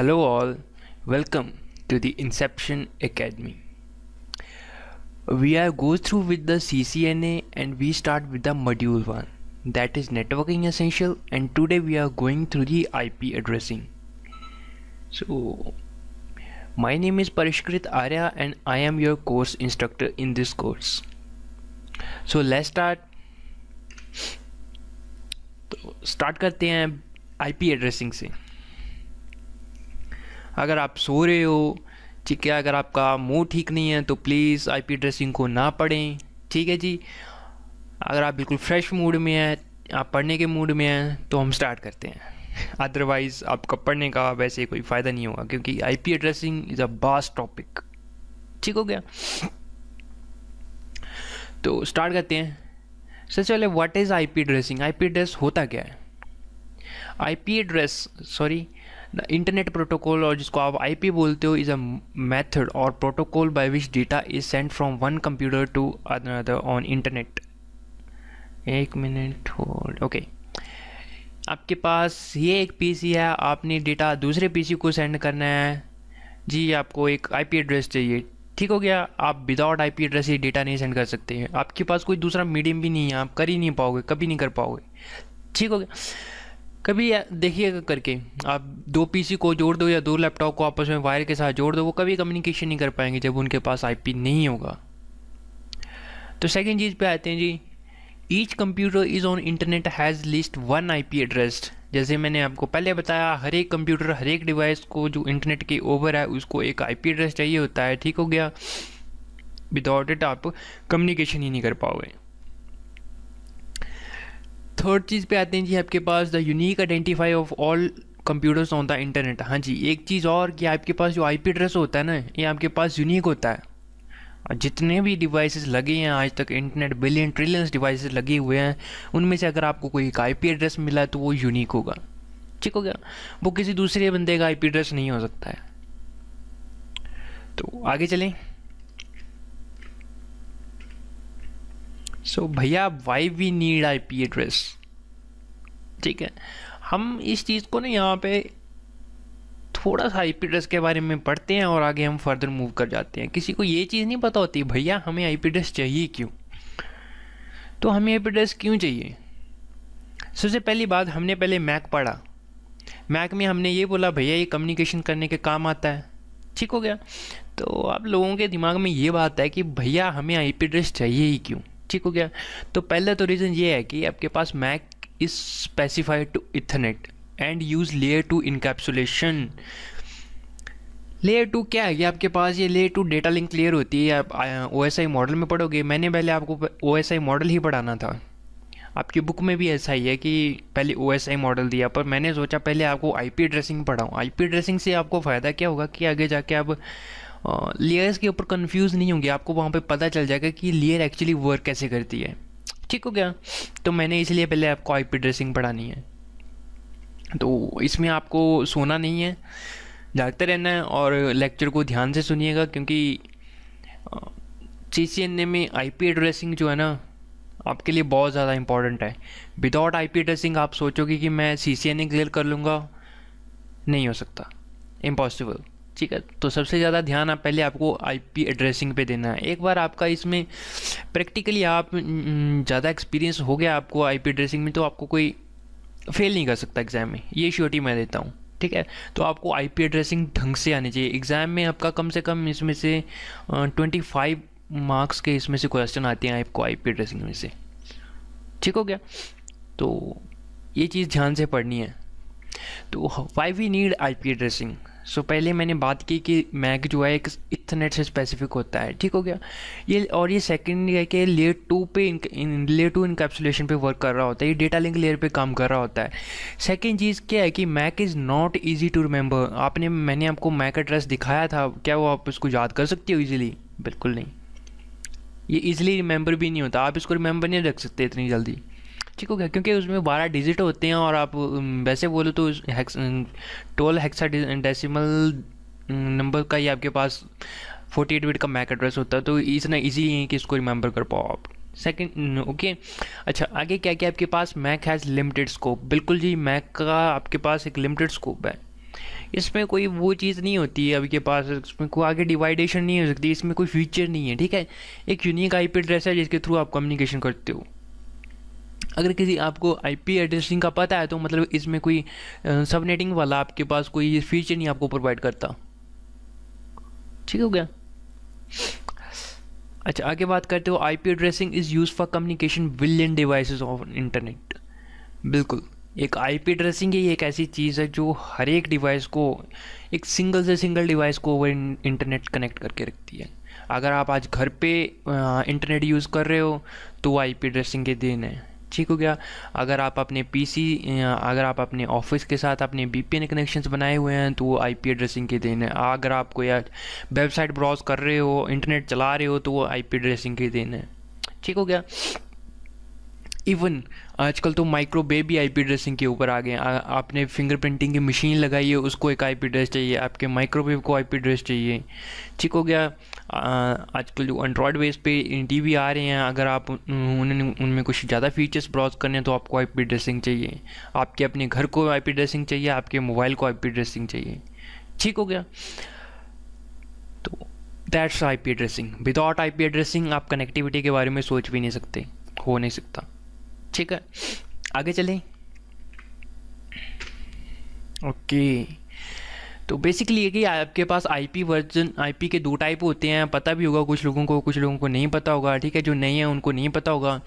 Hello, all. Welcome to the Inception Academy. We are go through with the CCNA and we start with the module 1 that is networking essential and today we are going through the IP addressing. So my name is Parishkrit Arya and I am your course instructor in this course. So let's start Start start करते हैं IP addressing से अगर आप सो रहे हो ठीक है अगर आपका मूड ठीक नहीं है तो प्लीज़ आईपी ड्रेसिंग को ना पढ़ें ठीक है जी अगर आप बिल्कुल फ्रेश मूड में हैं आप पढ़ने के मूड में हैं तो हम स्टार्ट करते हैं अदरवाइज़ आपका पढ़ने का वैसे कोई फ़ायदा नहीं होगा क्योंकि I P addressing is a बास टॉपिक ठीक हो गया तो स्टार्ट करते हैं सबसे पहले what is I P addressing I P address होता क्या है I P address sorry internet protocol और जिसको आप आईपी बोलते हो इज़ अ मेथड और protocol by which data is send from one computer to another on internet एक मिनट होल्ड ओके आपके पास ये एक पीसी है आपने डेटा दूसरे पीसी को सेंड करना है जी आपको एक आईपी एड्रेस चाहिए ठीक हो गया आप विदाउट आईपी एड्रेस ही डेटा नहीं सेंड कर सकते हैं आपके पास कोई दूसरा मीडियम भी नहीं है आप कर ही नहीं पाओगे कभी नहीं कर पाओगे ठीक हो गया कभी देखिएगा करके आप दो पीसी को जोड़ दो या दो लैपटॉप को आपस में वायर के साथ जोड़ दो वो कभी कम्युनिकेशन नहीं कर पाएंगे जब उनके पास आईपी नहीं होगा तो सेकेंड चीज़ पे आते हैं जी each computer is on internet has least one IP address जैसे मैंने आपको पहले बताया हर एक कंप्यूटर हर एक डिवाइस को जो इंटरनेट के ओवर है उसको एक आईपी एड्रेस चाहिए होता है ठीक हो गया विदाउट इट आप कम्युनिकेशन ही नहीं कर पाओगे थर्ड चीज़ पे आते हैं जी आपके पास the unique identify of all computers on the internet हाँ जी एक चीज़ और कि आपके पास जो आईपी एड्रेस होता है ना ये आपके पास यूनिक होता है जितने भी डिवाइसेस लगे हैं आज तक इंटरनेट बिलियन ट्रिलियंस डिवाइसेस लगे हुए हैं उनमें से अगर आपको कोई एक आई एड्रेस मिला तो वो यूनिक होगा ठीक हो गया वो किसी दूसरे बंदे का आई एड्रेस नहीं हो सकता है तो आगे चलें सो भैया why we need I P address ठीक है हम इस चीज़ को ना यहाँ पे थोड़ा सा आई पी एड्रेस के बारे में पढ़ते हैं और आगे हम फर्दर मूव कर जाते हैं किसी को ये चीज़ नहीं पता होती भैया हमें आई पी एड्रेस चाहिए क्यों तो हमें आई पी एड्रेस क्यों चाहिए सबसे पहली बात हमने पहले मैक पढ़ा मैक में हमने ये बोला भैया ये कम्युनिकेशन करने के काम आता है ठीक हो गया तो आप लोगों के दिमाग में ये बात है कि भैया हमें आई एड्रेस चाहिए ही क्यों ठीक हो गया तो पहला तो रीज़न ये है कि आपके पास MAC is specified to ethernet and use layer two encapsulation layer two क्या है ये आपके पास ये layer two data link layer होती है आप ओ एस आई मॉडल में पढ़ोगे मैंने पहले आपको ओ एस आई मॉडल ही पढ़ाना था आपकी बुक में भी ऐसा ही है कि पहले ओ एस आई मॉडल दिया पर मैंने सोचा पहले आपको आई पी ड्रेसिंग पढ़ाऊँ आई पी ड्रेसिंग से आपको फ़ायदा क्या होगा कि आगे जाके आप लेयर्स के ऊपर कंफ्यूज नहीं होंगे आपको वहाँ पे पता चल जाएगा कि लेयर एक्चुअली वर्क कैसे करती है ठीक हो गया तो मैंने इसलिए पहले आपको आईपी ड्रेसिंग पढ़ानी है तो इसमें आपको सोना नहीं है जागते रहना है और लेक्चर को ध्यान से सुनिएगा क्योंकि सी सी एन ए में आई पी एड्रेसिंग जो है ना आपके लिए बहुत ज़्यादा इंपॉर्टेंट है विदाउट आई पी एड्रेसिंग आप सोचोगे कि मैं सी सी एन ए क्लियर कर लूँगा नहीं हो सकता इम्पॉसिबल ठीक है तो सबसे ज़्यादा ध्यान आप पहले आपको आईपी एड्रेसिंग पे देना है एक बार आपका इसमें प्रैक्टिकली आप ज़्यादा एक्सपीरियंस हो गया आपको आईपी एड्रेसिंग में तो आपको कोई फेल नहीं कर सकता एग्ज़ाम में ये श्योरिटी मैं देता हूँ ठीक है तो आपको आईपी एड्रेसिंग ढंग से आनी चाहिए एग्ज़ाम में आपका कम से कम इसमें से ट्वेंटी फाइव मार्क्स के इसमें से क्वेश्चन आते हैं आपको आईपी एड्रेसिंग में से ठीक हो गया तो ये चीज़ ध्यान से पढ़नी है तो why we need I P addressing so so, पहले मैंने बात की कि मैक जो है एक इथरनेट से स्पेसिफिक होता है ठीक हो गया ये और ये सेकेंड है कि लेयर टू पे इन लेयर टू इनकेप्सुलेशन पे वर्क कर रहा होता है ये डेटा लिंक लेयर पे काम कर रहा होता है सेकेंड चीज़ क्या है कि MAC is not easy to remember आपने मैंने आपको मैक एड्रेस दिखाया था क्या वो आप इसको याद कर सकते हो ईजिली बिल्कुल नहीं ये ईजिली रिमेंबर भी नहीं होता आप इसको रिमेंबर नहीं रख सकते इतनी जल्दी ठीक हो गया क्योंकि उसमें बारह डिजिट होते हैं और आप वैसे बोलो तो टोल हेक्सा डेसिमल नंबर का ही आपके पास फोर्टी एट बिट का मैक एड्रेस होता है तो इतना ईजी है कि इसको रिमेंबर कर पाओ आप सेकेंड ओके अच्छा आगे क्या क्या आपके पास मैक हैज़ लिमिटेड स्कोप बिल्कुल जी मैक का आपके पास एक लिमिटेड स्कोप है इसमें कोई वो चीज़ नहीं होती है अभी के पास इसमें कोई आगे डिवाइडेशन नहीं हो सकती इसमें कोई फीचर नहीं है ठीक है एक यूनिक आईपी एड्रेस है जिसके थ्रू आप कम्युनिकेशन करते हो अगर किसी आपको आईपी एड्रेसिंग का पता है तो मतलब इसमें कोई सबनेटिंग वाला आपके पास कोई फीचर नहीं आपको प्रोवाइड करता ठीक हो गया अच्छा आगे बात करते हो IP addressing is use for communication billion devices of internet बिल्कुल एक आईपी एड्रेसिंग ही एक ऐसी चीज़ है जो हर एक डिवाइस को एक सिंगल से सिंगल डिवाइस को ओवर इंटरनेट कनेक्ट करके रखती है अगर आप आज घर पे इंटरनेट यूज़ कर रहे हो तो आईपी एड्रेसिंग के दिन है ठीक हो गया अगर आप अपने पीसी अगर आप अपने ऑफिस के साथ अपने बीपीएन कनेक्शंस बनाए हुए हैं तो वो आईपी एड्रेसिंग के देने अगर आप कोई वेबसाइट ब्राउज़ कर रहे हो इंटरनेट चला रहे हो तो वो आईपी एड्रेसिंग के देन है ठीक हो गया इवन आजकल तो microwave I P addressing के ऊपर आ गए आपने फिंगरप्रिंटिंग की मशीन लगाई है उसको एक आई पी ड्रेस चाहिए आपके माइक्रोवेव को आई पी ड्रेस चाहिए ठीक हो गया आजकल जो एंड्रॉयड बेस पे टी वी आ रहे हैं अगर आप उन्होंने उनमें कुछ ज़्यादा फीचर्स ब्राउज करने हैं तो आपको आई पी ड्रेसिंग चाहिए आपके अपने घर को आई पी ड्रेसिंग चाहिए आपके मोबाइल को आई पी ड्रेसिंग चाहिए ठीक हो गया तो that's I P addressing without I P addressing आप कनेक्टिविटी के बारे में सोच भी नहीं सकते हो नहीं सकता ठीक है आगे चलें ओके तो बेसिकली ये कि आपके पास आईपी वर्जन आईपी के दो टाइप होते हैं पता भी होगा कुछ लोगों को कुछ लोगों को नहीं पता होगा ठीक है जो नए हैं उनको नहीं पता होगा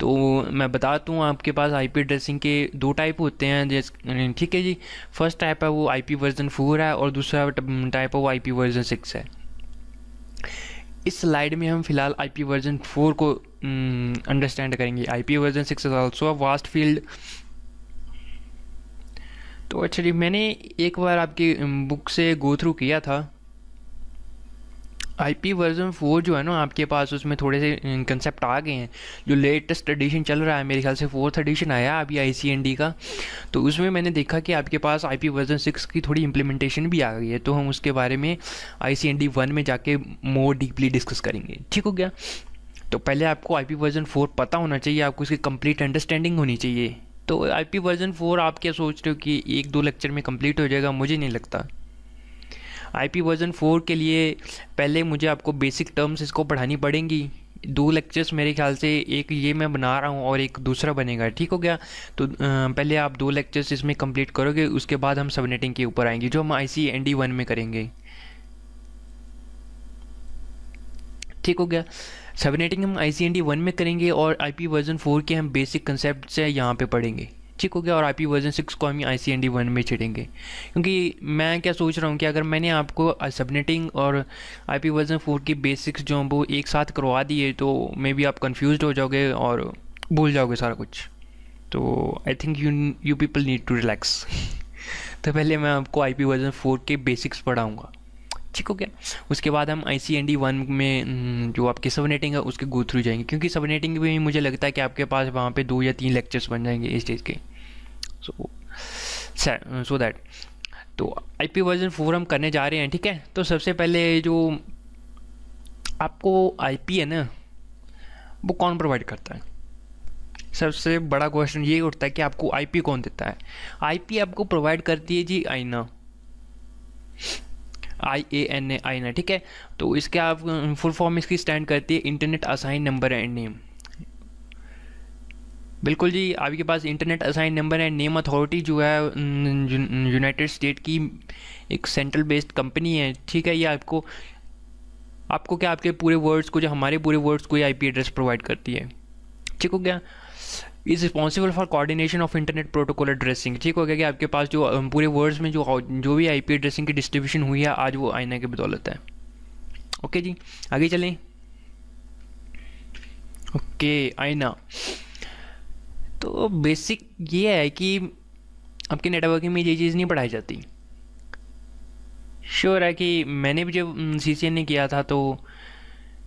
तो मैं बता दूँ आपके पास आईपी एड्रेसिंग के दो टाइप होते हैं जिस ठीक है जी फर्स्ट टाइप है वो आईपी वर्जन फोर है और दूसरा टाइप है वो आई वर्जन सिक्स है इस स्लाइड में हम फिलहाल आई वर्जन फोर को अंडरस्टैंड हम्म, करेंगे I version six is also vast field तो अच्छा जी मैंने एक बार आपकी बुक हम्म, से गो थ्रू किया था आई पी वर्जन फोर जो है ना आपके पास उसमें थोड़े से कंसेप्ट आ गए हैं जो लेटेस्ट एडिशन चल रहा है मेरे ख्याल से फोर्थ एडिशन आया अभी आई सी एन डी का तो उसमें मैंने देखा कि आपके पास आई पी वर्जन सिक्स की थोड़ी इम्प्लीमेंटेशन भी आ गई है तो हम उसके बारे में I C N D one में जाके मोर डीपली डिस्कस करेंगे ठीक हो गया तो पहले आपको आई पी वर्जन फोर पता होना चाहिए आपको इसकी कंप्लीट अंडरस्टैंडिंग होनी चाहिए तो आई पी वर्जन फोर आप क्या सोच रहे हो कि एक दो लेक्चर में कंप्लीट हो जाएगा मुझे नहीं लगता आई वर्ज़न फ़ोर के लिए पहले मुझे आपको बेसिक टर्म्स इसको पढ़ानी पड़ेंगी दो लेक्चर्स मेरे ख्याल से एक ये मैं बना रहा हूँ और एक दूसरा बनेगा ठीक हो गया तो पहले आप दो लेक्चर्स इसमें कंप्लीट करोगे उसके बाद हम सबनेटिंग के ऊपर आएंगे जो हम I C N D one में करेंगे ठीक हो गया सबनेटिंग हम I C N D one में करेंगे और आई पी वर्जन फोर के हम बेसिक कंसेप्ट से यहाँ पे पढ़ेंगे ठीक हो गया और आप वर्जन सिक्स को हम I C N D one में छेड़ेंगे क्योंकि मैं क्या सोच रहा हूँ कि अगर मैंने आपको सबनेटिंग और आई पी वर्जन फोर की बेसिक्स जो वो एक साथ करवा दिए तो मे बी आप कन्फ्यूज हो जाओगे और भूल जाओगे सारा कुछ तो I think you you people need to relax तो पहले मैं आपको आई पी वर्जन फोर के बेसिक्स पढ़ाऊँगा ठीक हो गया उसके बाद हम I C N D one में जो आपकी सबनेटिंग है उसके गो थ्रू जाएंगे क्योंकि सबनेटिंग भी मुझे लगता है कि आपके पास वहाँ पे दो या तीन लेक्चर्स बन जाएंगे इस चीज़ के सो सो दैट तो आई पी वर्जन फोर हम करने जा रहे हैं ठीक है तो सबसे पहले जो आपको आई पी है ना वो कौन प्रोवाइड करता है सबसे बड़ा क्वेश्चन ये उठता है कि आपको आईपी कौन देता है आईपी आपको प्रोवाइड करती है जी आईना आई ए एन ए आई ना ठीक है तो इसके आप फुल फॉर्म इसकी स्टैंड करती है internet assign number and name बिल्कुल जी आपके पास internet assign number and name authority जो है यूनाइटेड स्टेट की एक सेंट्रल बेस्ड कंपनी है ठीक है ये आपको आपको क्या आपके पूरे वर्ड्स को जो हमारे पूरे वर्ड्स को ये आईपी एड्रेस प्रोवाइड करती है ठीक हो गया is responsible for coordination of internet protocol addressing ठीक हो गया कि आपके पास जो पूरे वर्ल्ड में जो जो भी आई एड्रेसिंग की डिस्ट्रीब्यूशन हुई है आज वो आईना की बदौलत है ओके जी आगे चलें ओके आईना तो बेसिक ये है कि आपके नेटवर्किंग में ये चीज़ नहीं पढ़ाई जाती श्योर है कि मैंने भी जब सी सी ने किया था तो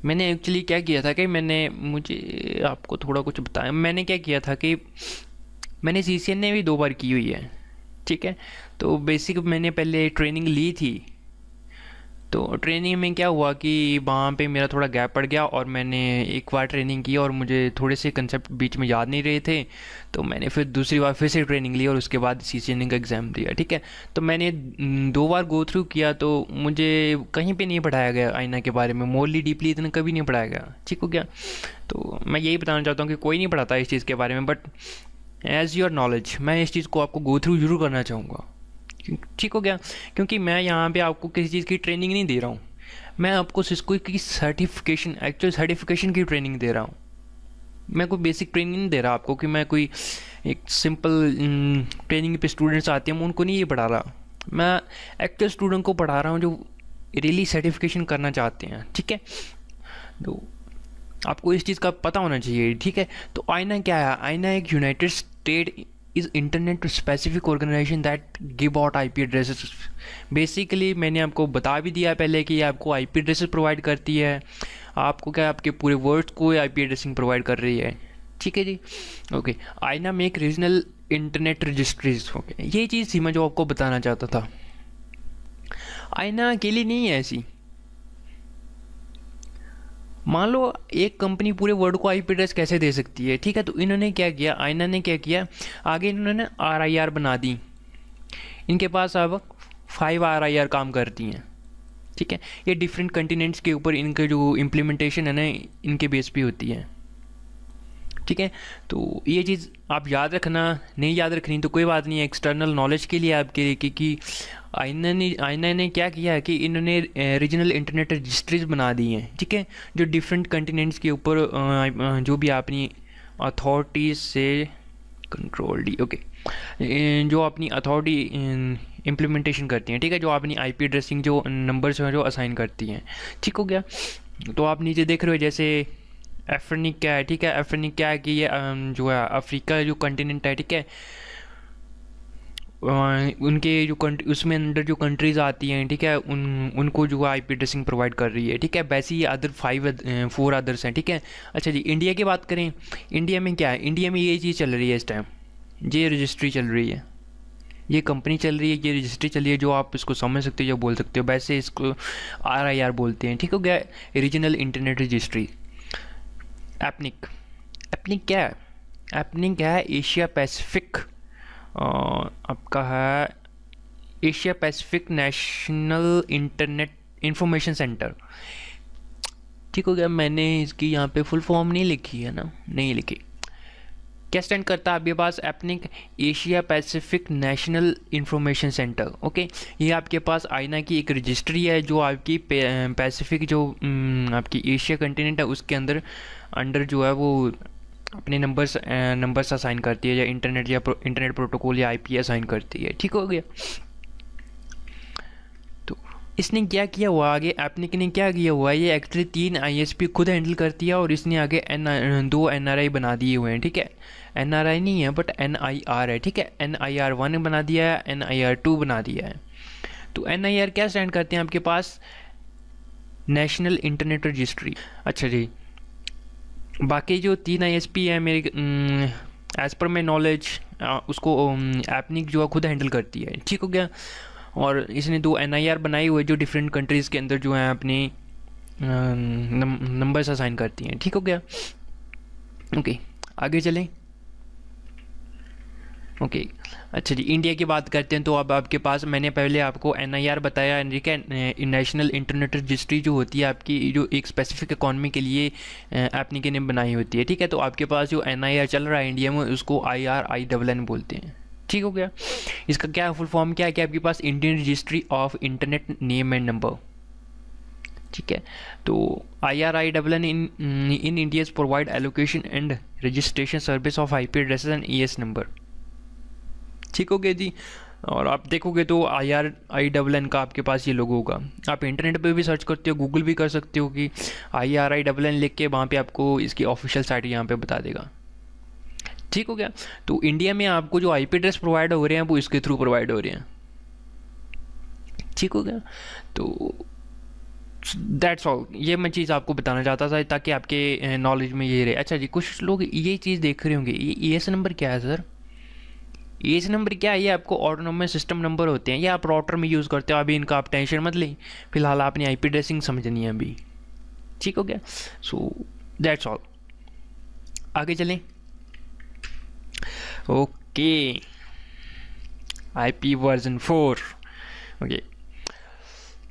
मैंने एक्चुअली क्या किया था कि मैंने मुझे आपको थोड़ा कुछ बताया मैंने क्या किया था कि मैंने सी ने भी दो बार की हुई है ठीक है तो बेसिक मैंने पहले ट्रेनिंग ली थी तो ट्रेनिंग में क्या हुआ कि वहाँ पे मेरा थोड़ा गैप पड़ गया और मैंने एक बार ट्रेनिंग की और मुझे थोड़े से कंसेप्ट बीच में याद नहीं रहे थे तो मैंने फिर दूसरी बार फिर से ट्रेनिंग ली और उसके बाद सी सी का एग्ज़ाम दिया ठीक है तो मैंने हम्म, दो बार गो थ्रू किया तो मुझे कहीं पे नहीं पढ़ाया गया आईना के बारे में मोरली डीपली इतना कभी नहीं पढ़ाया गया ठीक हो गया तो मैं यही बताना चाहता हूँ कि कोई नहीं पढ़ाता इस चीज़ के बारे में बट एज़ योर नॉलेज मैं इस चीज़ को आपको गो थ्रू जरूर करना चाहूँगा ठीक हो गया क्योंकि मैं यहाँ पे आपको किसी चीज़ की ट्रेनिंग नहीं दे रहा हूँ मैं आपको सिस्को की सर्टिफिकेशन एक्चुअल सर्टिफिकेशन की ट्रेनिंग दे रहा हूँ मैं कोई बेसिक ट्रेनिंग नहीं दे रहा आपको कि मैं कोई एक सिंपल ट्रेनिंग पे स्टूडेंट्स आते हैं उनको नहीं ये पढ़ा रहा मैं एक्चुअल स्टूडेंट को पढ़ा रहा हूँ जो रियली सर्टिफिकेशन करना चाहते हैं ठीक है तो आपको इस चीज़ का पता होना चाहिए ठीक है तो आईना क्या है आईना एक United State is internet specific organisation that give out I P addresses basically मैंने आपको बता भी दिया पहले कि ये आपको आई पी एड्रेसेस प्रोवाइड करती है आपको क्या आपके पूरे वर्ल्ड को आई पी एड्रेसिंग प्रोवाइड कर रही है ठीक है जी okay IANA make regional internet registries okay ये चीज़ थी मैं जो आपको बताना चाहता था आईना अकेली नहीं है ऐसी मान लो एक कंपनी पूरे वर्ल्ड को आईपी एड्रेस कैसे दे सकती है ठीक है तो इन्होंने क्या किया आईना ने क्या किया आगे इन्होंने आरआईआर बना दी इनके पास अब फाइव आरआईआर काम करती हैं ठीक है ये डिफरेंट कंटिनेंट्स के ऊपर इनके जो इम्प्लीमेंटेशन है ना इनके बेस पे होती है ठीक है तो ये चीज़ आप याद रखना नहीं याद रखनी तो कोई बात नहीं है एक्सटर्नल नॉलेज के लिए आपके लिए क्योंकि आइना ने आईना ने क्या किया है कि इन्होंने रीजनल इंटरनेट रजिस्ट्रीज बना दी हैं ठीक है जो डिफरेंट कंटिनेंट्स के ऊपर जो भी आपने अथॉरिटीज से कंट्रोल डी ओके जो अपनी अथॉरिटी इम्प्लीमेंटेशन करती हैं ठीक है जो अपनी आईपी एड्रेसिंग जो नंबर्स हैं जो असाइन करती हैं ठीक हो गया तो आप नीचे देख रहे हो जैसे अफ्रीका है ठीक है अफ्रीका की ये जो है अफ्रीका जो कंटिनेंट है ठीक है उनके जो कंट्री उसमें अंडर जो कंट्रीज़ आती हैं ठीक है उन उनको जो आई पी ड्रेसिंग प्रोवाइड कर रही है ठीक है वैसे ही अदर फाइव फोर अदर्स हैं ठीक है अच्छा जी इंडिया की बात करें इंडिया में क्या है इंडिया में ये चीज़ चल रही है इस टाइम ये रजिस्ट्री चल रही है ये कंपनी चल रही है ये रजिस्ट्री चल रही है जो आप इसको समझ सकते हो जो बोल सकते हो वैसे इसको आर आई आर बोलते हैं ठीक हो गया regional internet registry APNIC APNIC क्या है एपनिक है एशिया पैसिफिक आपका है Asia Pacific national internet information centre ठीक हो गया मैंने इसकी यहाँ पे फुल फॉर्म नहीं लिखी है ना नहीं लिखी क्या स्टैंड करता है आपके पास APNIC Asia Pacific national information centre okay ये आपके पास आईना की एक रजिस्ट्री है जो आपकी पैसिफिक जो आपकी एशिया कंटिनेंट है उसके अंदर अंडर जो है वो अपने नंबर्स नंबर्स असाइन करती है या इंटरनेट या प्रो, इंटरनेट प्रोटोकॉल या आईपी असाइन करती है ठीक हो गया इसने क्या किया हुआ आगे एपनिक ने क्या किया हुआ ये एक्चुअली तीन आईएसपी खुद हैंडल करती है और इसने आगे एन दो एनआरआई बना दिए हुए हैं ठीक है एनआरआई नहीं है बट एनआईआर है ठीक है एनआईआर वन बना दिया है एनआईआर टू बना दिया है तो एनआईआर क्या स्टैंड करते हैं आपके पास नेशनल इंटरनेट रजिस्ट्री अच्छा जी बाकी जो तीन आई है मेरे एज़ पर माई नॉलेज उसको एपनिक जो है खुद हैंडल करती है ठीक हो गया और इसने दो एन बनाई हुई जो डिफरेंट कंट्रीज़ के अंदर जो है अपने नंबर्स असाइन करती हैं ठीक हो गया ओके आगे चलें ओके okay. अच्छा जी इंडिया की बात करते हैं तो अब आपके पास मैंने पहले आपको एन आई आर बताया अमेरिका नेशनल इंटरनेट रजिस्ट्री जो होती है आपकी जो एक स्पेसिफिक इकॉनमी के लिए के ने बनाई होती है ठीक है तो आपके पास जो एन आई आर चल रहा है इंडिया में उसको I R I double N बोलते हैं ठीक हो गया इसका क्या फुल फॉर्म क्या है कि आपके पास Indian registry of internet name and number ठीक है तो I R I double N in in India provide allocation and registration service of I P address and E S number ठीक हो गया जी और आप देखोगे तो I R I double N का आपके पास ये लोगो होगा आप इंटरनेट पे भी सर्च करते हो गूगल भी कर सकते हो कि I R I double N लिख के वहाँ पे आपको इसकी ऑफिशियल साइट यहाँ पे बता देगा ठीक हो गया तो इंडिया में आपको जो आई पी एड्रेस प्रोवाइड हो रहे हैं वो इसके थ्रू प्रोवाइड हो रहे हैं ठीक हो गया तो दैट्स ऑल ये मैं चीज़ आपको बताना चाहता था ताकि आपके नॉलेज में ये रहे अच्छा जी कुछ लोग ये चीज़ देख रहे होंगे ये एस नंबर क्या है सर एस नंबर क्या है ये आपको ऑटोनोमस सिस्टम नंबर होते हैं ये आप राउटर में यूज़ करते हो अभी इनका आप टेंशन मत लें फिलहाल आपने आई पी ड्रेसिंग समझनी है अभी ठीक हो गया सो दैट्स ऑल आगे चलें okay IP version four okay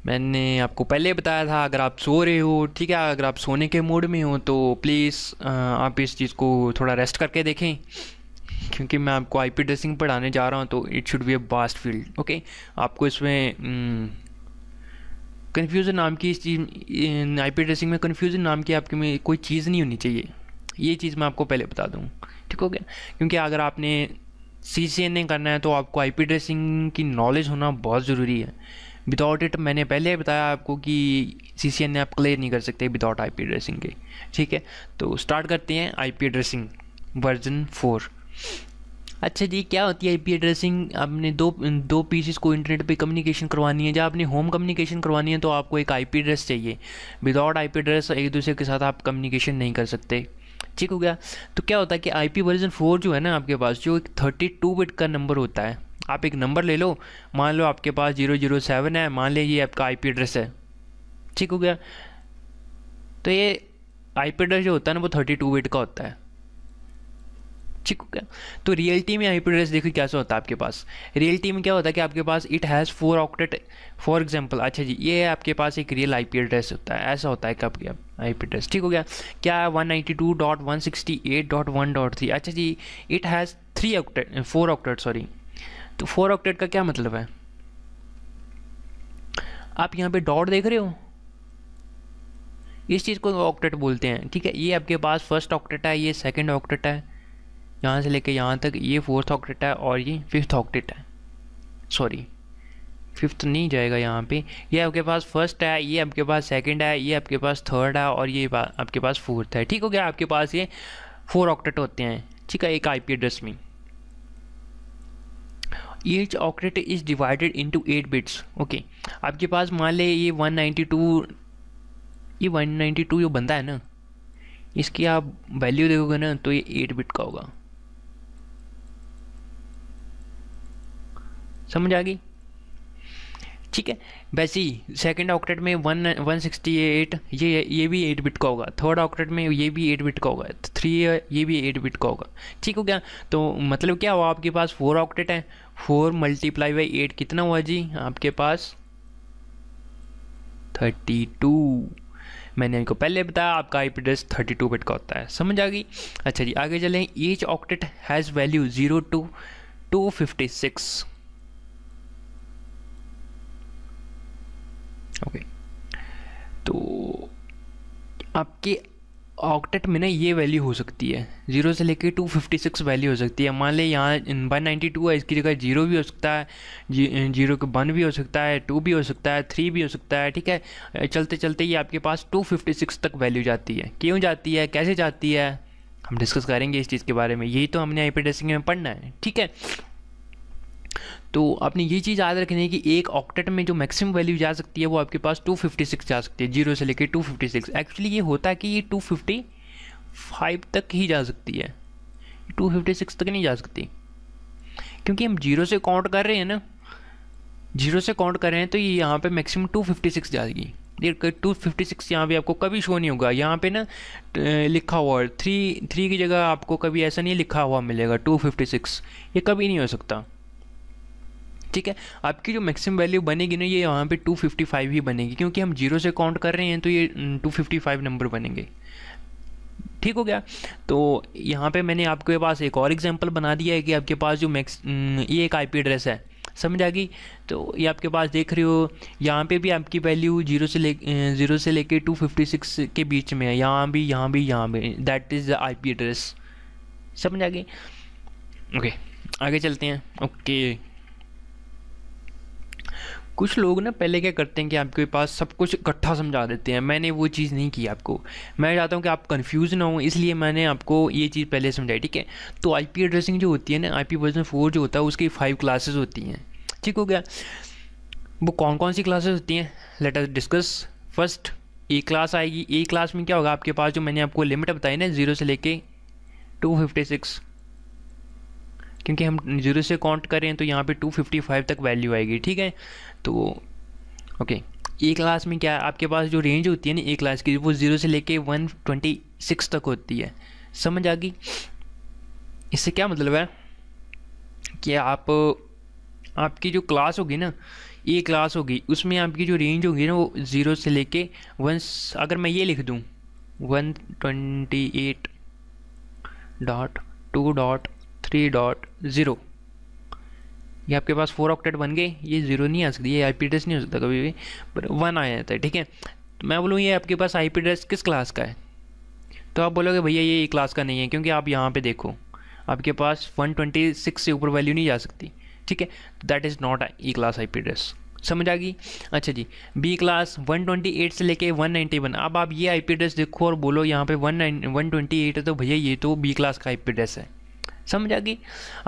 मैंने आपको पहले बताया था अगर आप सो रहे हो ठीक है अगर आप सोने के मूड में हो तो प्लीज़ आप इस चीज़ को थोड़ा रेस्ट करके देखें क्योंकि मैं आपको आई पी ड्रेसिंग पढ़ाने जा रहा हूँ तो it should be a vast field okay आपको इसमें कन्फ्यूज़न हम्म, नाम की इस चीज़ आई पी ड्रेसिंग में कन्फ्यूज़न नाम की आपके में कोई चीज़ नहीं होनी चाहिए ये चीज़ मैं आपको पहले बता दूँ ठीक हो गया क्योंकि अगर आपने सी सी एन ए करना है तो आपको आई पी ड्रेसिंग की नॉलेज होना बहुत ज़रूरी है विदाउट इट मैंने पहले बताया आपको कि सी सी एन ए आप क्लियर नहीं कर सकते विदाउट आई पी ड्रेसिंग के ठीक है तो स्टार्ट करते हैं I P addressing version four अच्छा जी क्या होती है आई पी एड्रेसिंग आपने दो दो पीसीस को इंटरनेट पे कम्युनिकेशन करवानी है जब आपने होम कम्युनिकेशन करवानी है तो आपको एक आई पी एड्रेस चाहिए विदाउट आई पी एड्रेस एक दूसरे के साथ आप कम्युनिकेशन नहीं कर सकते ठीक हो गया तो क्या होता है कि आई पी वर्जन फोर जो है ना आपके पास जो एक थर्टी टू बिट का नंबर होता है आप एक नंबर ले लो मान लो आपके पास जीरो जीरो सेवन है मान लो ये आपका आई पी एड्रेस है ठीक हो गया तो ये आई पी एड्रेस जो होता है ना वो थर्टी टू बिट का होता है ठीक हो गया तो रियलिटी में आई पी एड्रेस देखो कैसा होता है आपके पास रियलिटी में क्या होता है कि आपके पास it has four octet for example अच्छा जी ये आपके पास एक रियल आई पी एड्रेस होता है ऐसा होता है कब क्या आई पी एड्रेस ठीक हो गया क्या one ninety two dot one sixty eight dot one dot three अच्छा जी it has three octet four octet sorry तो फोर ऑक्टेट का क्या मतलब है आप यहाँ पे डॉट देख रहे हो इस चीज़ को ऑक्टेट बोलते हैं ठीक है ये आपके पास फर्स्ट ऑक्टेट है ये सेकंड ऑक्टेट है यहाँ से लेके यहाँ तक ये फोर्थ ऑक्टेट है और ये फिफ्थ ऑक्टेट है सॉरी फिफ्थ नहीं जाएगा यहाँ पे ये आपके पास फर्स्ट है ये आपके पास सेकंड है ये आपके पास थर्ड है और ये आपके पास फोर्थ है ठीक हो गया आपके पास ये फोर ऑक्टेट होते हैं ठीक है एक आईपी एड्रेस में each octet is divided into eight bits okay आपके पास मान ले ये 192 ये 192 जो बंदा है ना इसकी आप वैल्यू देखोगे ना तो ये एट बिट का होगा समझ आ गई ठीक है वैसे ही सेकेंड ऑक्टेट में वन वन सिक्सटी एट ये ये भी एट बिट का होगा थर्ड ऑक्टेट में ये भी एट बिट का होगा थ्री ये भी एट बिट का होगा ठीक हो गया तो मतलब क्या हुआ आपके पास फोर ऑक्टेट है फोर मल्टीप्लाई बाई एट कितना हुआ जी आपके पास थर्टी टू मैंने इनको पहले बताया आपका I P address thirty two bit का होता है समझ आ गई अच्छा जी आगे चलें each octet has value zero to two fifty six okay तो आपके ऑक्टेट में ना ये वैल्यू हो सकती है जीरो से लेके टू फिफ्टी सिक्स वैल्यू हो सकती है मान लें यहाँ वन नाइन्टी टू है इसकी जगह जीरो भी हो सकता है जी जीरो के वन भी हो सकता है टू भी हो सकता है थ्री भी हो सकता है ठीक है चलते चलते ये आपके पास टू फिफ्टी सिक्स तक वैल्यू जाती है क्यों जाती है कैसे जाती है हम डिस्कस करेंगे इस चीज़ के बारे में यही तो हमने आई पी में पढ़ना है ठीक है तो आपने ये चीज़ याद रखनी है कि एक ऑक्टेट में जो मैक्सिमम वैल्यू जा सकती है वो आपके पास 256 जा सकती है जीरो से लेकर 256 एक्चुअली ये होता है कि ये 255 तक ही जा सकती है 256 तक नहीं जा सकती क्योंकि हम जीरो से काउंट कर रहे हैं ना जीरो से काउंट कर रहे हैं तो ये यहाँ पे मैक्सिमम 256 जाएगी टू फिफ्टी सिक्स यहाँ पर आपको कभी शो नहीं होगा यहाँ पे ना लिखा हुआ थ्री थ्री की जगह आपको कभी ऐसा नहीं लिखा हुआ मिलेगा टू फिफ्टी सिक्स ये कभी नहीं हो सकता ठीक है आपकी जो मैक्सिमम वैल्यू बनेगी ना ये यहाँ पे 255 ही बनेगी क्योंकि हम जीरो से काउंट कर रहे हैं तो ये 255 हम्म, नंबर बनेंगे ठीक हो गया तो यहाँ पे मैंने आपके पास एक और एग्जांपल बना दिया है कि आपके पास जो मैक्स हम्म, ये एक आईपी एड्रेस है समझ आ गई तो ये आपके पास देख रहे हो यहाँ पे भी आपकी वैल्यू जीरो से ले ज़ीरो से लेके टू फिफ्टी सिक्स के बीच में है यहाँ भी यहाँ भी यहाँ भी that is the I P address समझ आ गई ओके आगे चलते हैं ओके कुछ लोग ना पहले क्या करते हैं कि आपके पास सब कुछ इकट्ठा समझा देते हैं मैंने वो चीज़ नहीं की आपको मैं चाहता हूँ कि आप कन्फ्यूज़ ना हो इसलिए मैंने आपको ये चीज़ पहले समझाई ठीक है तो आई एड्रेसिंग जो होती है ना आई पी वर्जन फोर जो होता है उसकी फाइव क्लासेज होती हैं ठीक हो गया वो कौन कौन सी क्लासेस होती हैं let us discuss first A class आएगी ए क्लास में क्या होगा आपके पास जो मैंने आपको लिमिट बताई ना जीरो से लेके टू फिफ्टी सिक्स क्योंकि हम जीरो से काउंट करें तो यहाँ पे 255 तक वैल्यू आएगी ठीक है तो ओके ए क्लास में क्या आपके पास जो रेंज होती है ना ए क्लास की वो ज़ीरो से लेके 126 तक होती है समझ आ गई इससे क्या मतलब है कि आप आपकी जो क्लास होगी ना ए क्लास होगी उसमें आपकी जो रेंज होगी ना वो ज़ीरो से लेके वन अगर मैं ये लिख दूँ one twenty eight dot two dot three dot zero ये आपके पास फोर ऑक्टेट बन गए ये जीरो नहीं आ सकती ये आई एड्रेस नहीं हो सकता कभी भी पर वन आ जाता है ठीक है तो मैं बोलूँ ये आपके पास आई एड्रेस किस क्लास का है तो आप बोलोगे भैया ये क्लास का नहीं है क्योंकि आप यहाँ पर देखो आपके पास सिक्स से ऊपर वैल्यू नहीं जा सकती ठीक है that is not E class I address समझ आ गई अच्छा जी बी क्लास 128 से लेके 191 अब आप ये आई एड्रेस देखो और बोलो यहाँ पे 128 है तो भैया ये तो बी क्लास का आई एड्रेस है समझ आ गई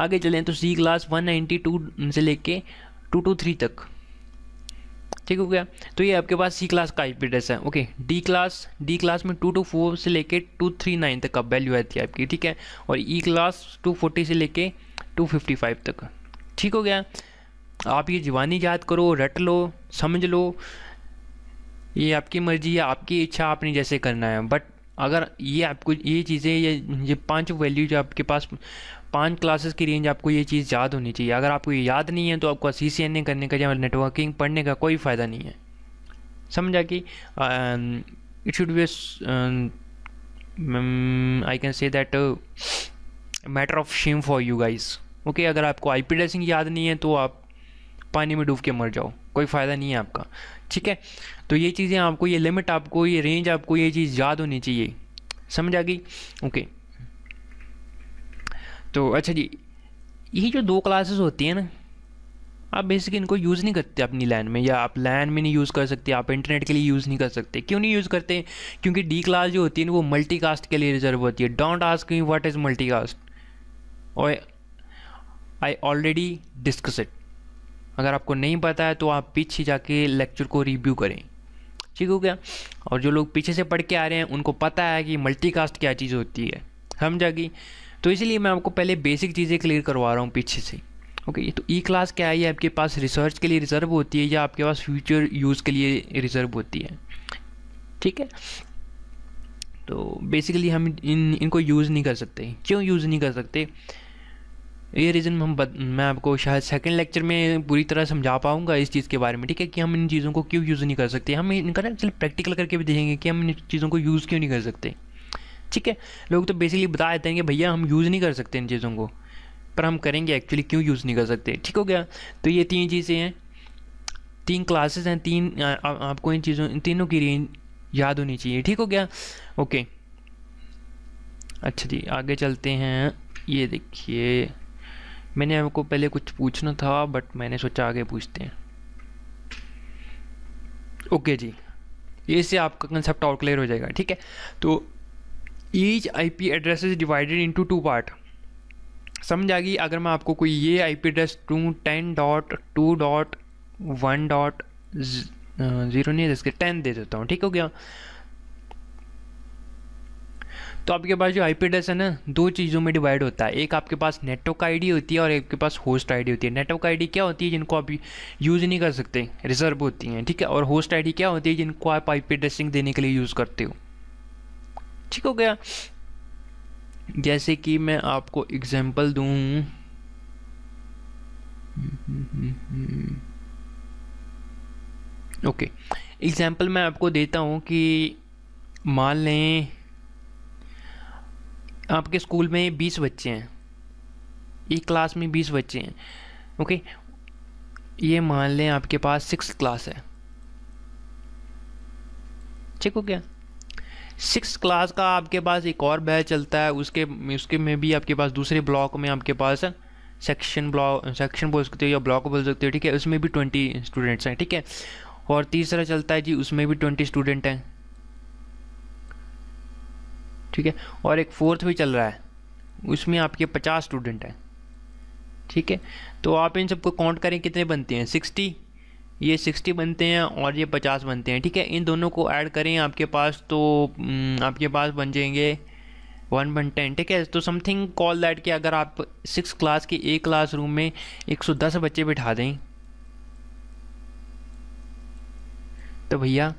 आगे चलें तो सी क्लास 192 से लेके 223 तक ठीक हो गया तो ये आपके पास सी क्लास का आई एड्रेस है okay D class D class में टू टू फोर से लेके टू थ्री नाइन तक का वैल्यू आती है आपकी ठीक है और E e class two forty से लेके टू फिफ्टी फाइव तक ठीक हो गया आप ये जीवानी याद करो रट लो समझ लो ये आपकी मर्जी है आपकी इच्छा आपने जैसे करना है बट अगर ये आपको ये चीज़ें ये ये पांच वैल्यू जो आपके पास पांच क्लासेस की रेंज आपको ये चीज़ याद होनी चाहिए अगर आपको ये याद नहीं है तो आपको सी सी एन ए करने का या नेटवर्किंग पढ़ने का कोई फ़ायदा नहीं है समझा कि it should be I can say that matter of shame for you guys okay अगर आपको आई पी ड्रेसिंग याद नहीं है तो आप पानी में डूब के मर जाओ कोई फ़ायदा नहीं है आपका ठीक है तो ये चीज़ें आपको ये लिमिट आपको ये रेंज आपको ये चीज़ याद होनी चाहिए समझ आ गई ओके तो अच्छा जी ये जो दो क्लासेस होती हैं ना आप बेसिक इनको यूज़ नहीं करते अपनी लैन में या आप लैन में नहीं यूज़ कर सकते आप इंटरनेट के लिए यूज़ नहीं कर सकते क्यों नहीं यूज़ करते क्योंकि डी क्लास जो होती है ना वो मल्टीकास्ट के लिए रिजर्व होती है don't ask me what is multicast और आई ऑलरेडी डिस्कस इट अगर आपको नहीं पता है तो आप पीछे जाके लेक्चर को रिव्यू करें ठीक हो गया और जो लोग पीछे से पढ़ के आ रहे हैं उनको पता है कि मल्टीकास्ट क्या चीज़ होती है समझा कि तो इसलिए मैं आपको पहले बेसिक चीज़ें क्लियर करवा रहा हूँ पीछे से ओके तो ई e क्लास क्या है ये आपके पास रिसर्च के लिए रिज़र्व होती है या आपके पास फ्यूचर यूज़ के लिए रिज़र्व होती है ठीक है तो बेसिकली हम इन इनको यूज़ नहीं कर सकते क्यों यूज़ नहीं कर सकते ये रीज़न हम मैं आपको शायद सेकंड लेक्चर में पूरी तरह समझा पाऊँगा इस चीज़ के बारे में ठीक है कि हम इन चीज़ों को क्यों यूज़ नहीं कर सकते हम इनका ना चलो प्रैक्टिकल करके भी देखेंगे कि हम इन चीज़ों को यूज़ क्यों नहीं कर सकते ठीक है लोग तो बेसिकली बता देते हैं कि भैया हम यूज़ नहीं कर सकते इन चीज़ों को पर हम करेंगे एक्चुअली क्यों यूज़ नहीं कर सकते ठीक हो गया तो ये तीन चीज़ें हैं तीन क्लासेस हैं तीन आपको इन चीज़ों इन तीनों की रेंज याद होनी चाहिए ठीक हो गया ओके अच्छा जी आगे चलते हैं ये देखिए मैंने आपको पहले कुछ पूछना था बट मैंने सोचा आगे पूछते हैं ओके जी ये से आपका कंसेप्ट और क्लियर हो जाएगा ठीक है तो each I P address is divided into two part समझ आ गई अगर मैं आपको कोई ये आई पी एड्रेस टू ten dot two dot one dot zero नहीं दस टेन दे देता हूँ ठीक हो गया तो आपके पास जो आई पी एड्रेस है ना दो चीज़ों में डिवाइड होता है एक आपके पास नेटवर्क आई होती है और एक के पास होस्ट आई होती है नेटवर्क आई क्या होती है जिनको आप यूज़ नहीं कर सकते रिजर्व होती हैं ठीक है और होस्ट आई क्या होती है जिनको आप आई पी एड्रेसिंग देने के लिए यूज़ करते हो ठीक हो गया जैसे कि मैं आपको एग्जाम्पल दूँ ओके एग्जाम्पल मैं आपको देता हूँ कि मान लें आपके स्कूल में बीस बच्चे हैं एक क्लास में बीस बच्चे हैं ओके ये मान लें आपके पास सिक्स क्लास है ठीक हो गया सिक्स क्लास का आपके पास एक और बैच चलता है उसके उसके में भी आपके पास दूसरे ब्लॉक में आपके पास सेक्शन ब्लॉक सेक्शन बोल सकते हो या ब्लॉक बोल सकते हो ठीक है उसमें भी ट्वेंटी स्टूडेंट्स हैं ठीक है और तीसरा चलता है जी उसमें भी ट्वेंटी स्टूडेंट हैं ठीक है और एक फोर्थ भी चल रहा है उसमें आपके पचास स्टूडेंट हैं ठीक है तो आप इन सबको काउंट करें कितने बनते हैं सिक्सटी ये सिक्सटी बनते हैं और ये पचास बनते हैं ठीक है इन दोनों को ऐड करें आपके पास तो हम्म, आपके पास बन जाएंगे वन वन टेन ठीक है तो समथिंग कॉल दैट कि अगर आप सिक्स क्लास के एक क्लास रूम में एक सौ दस बच्चे बिठा दें तो भैया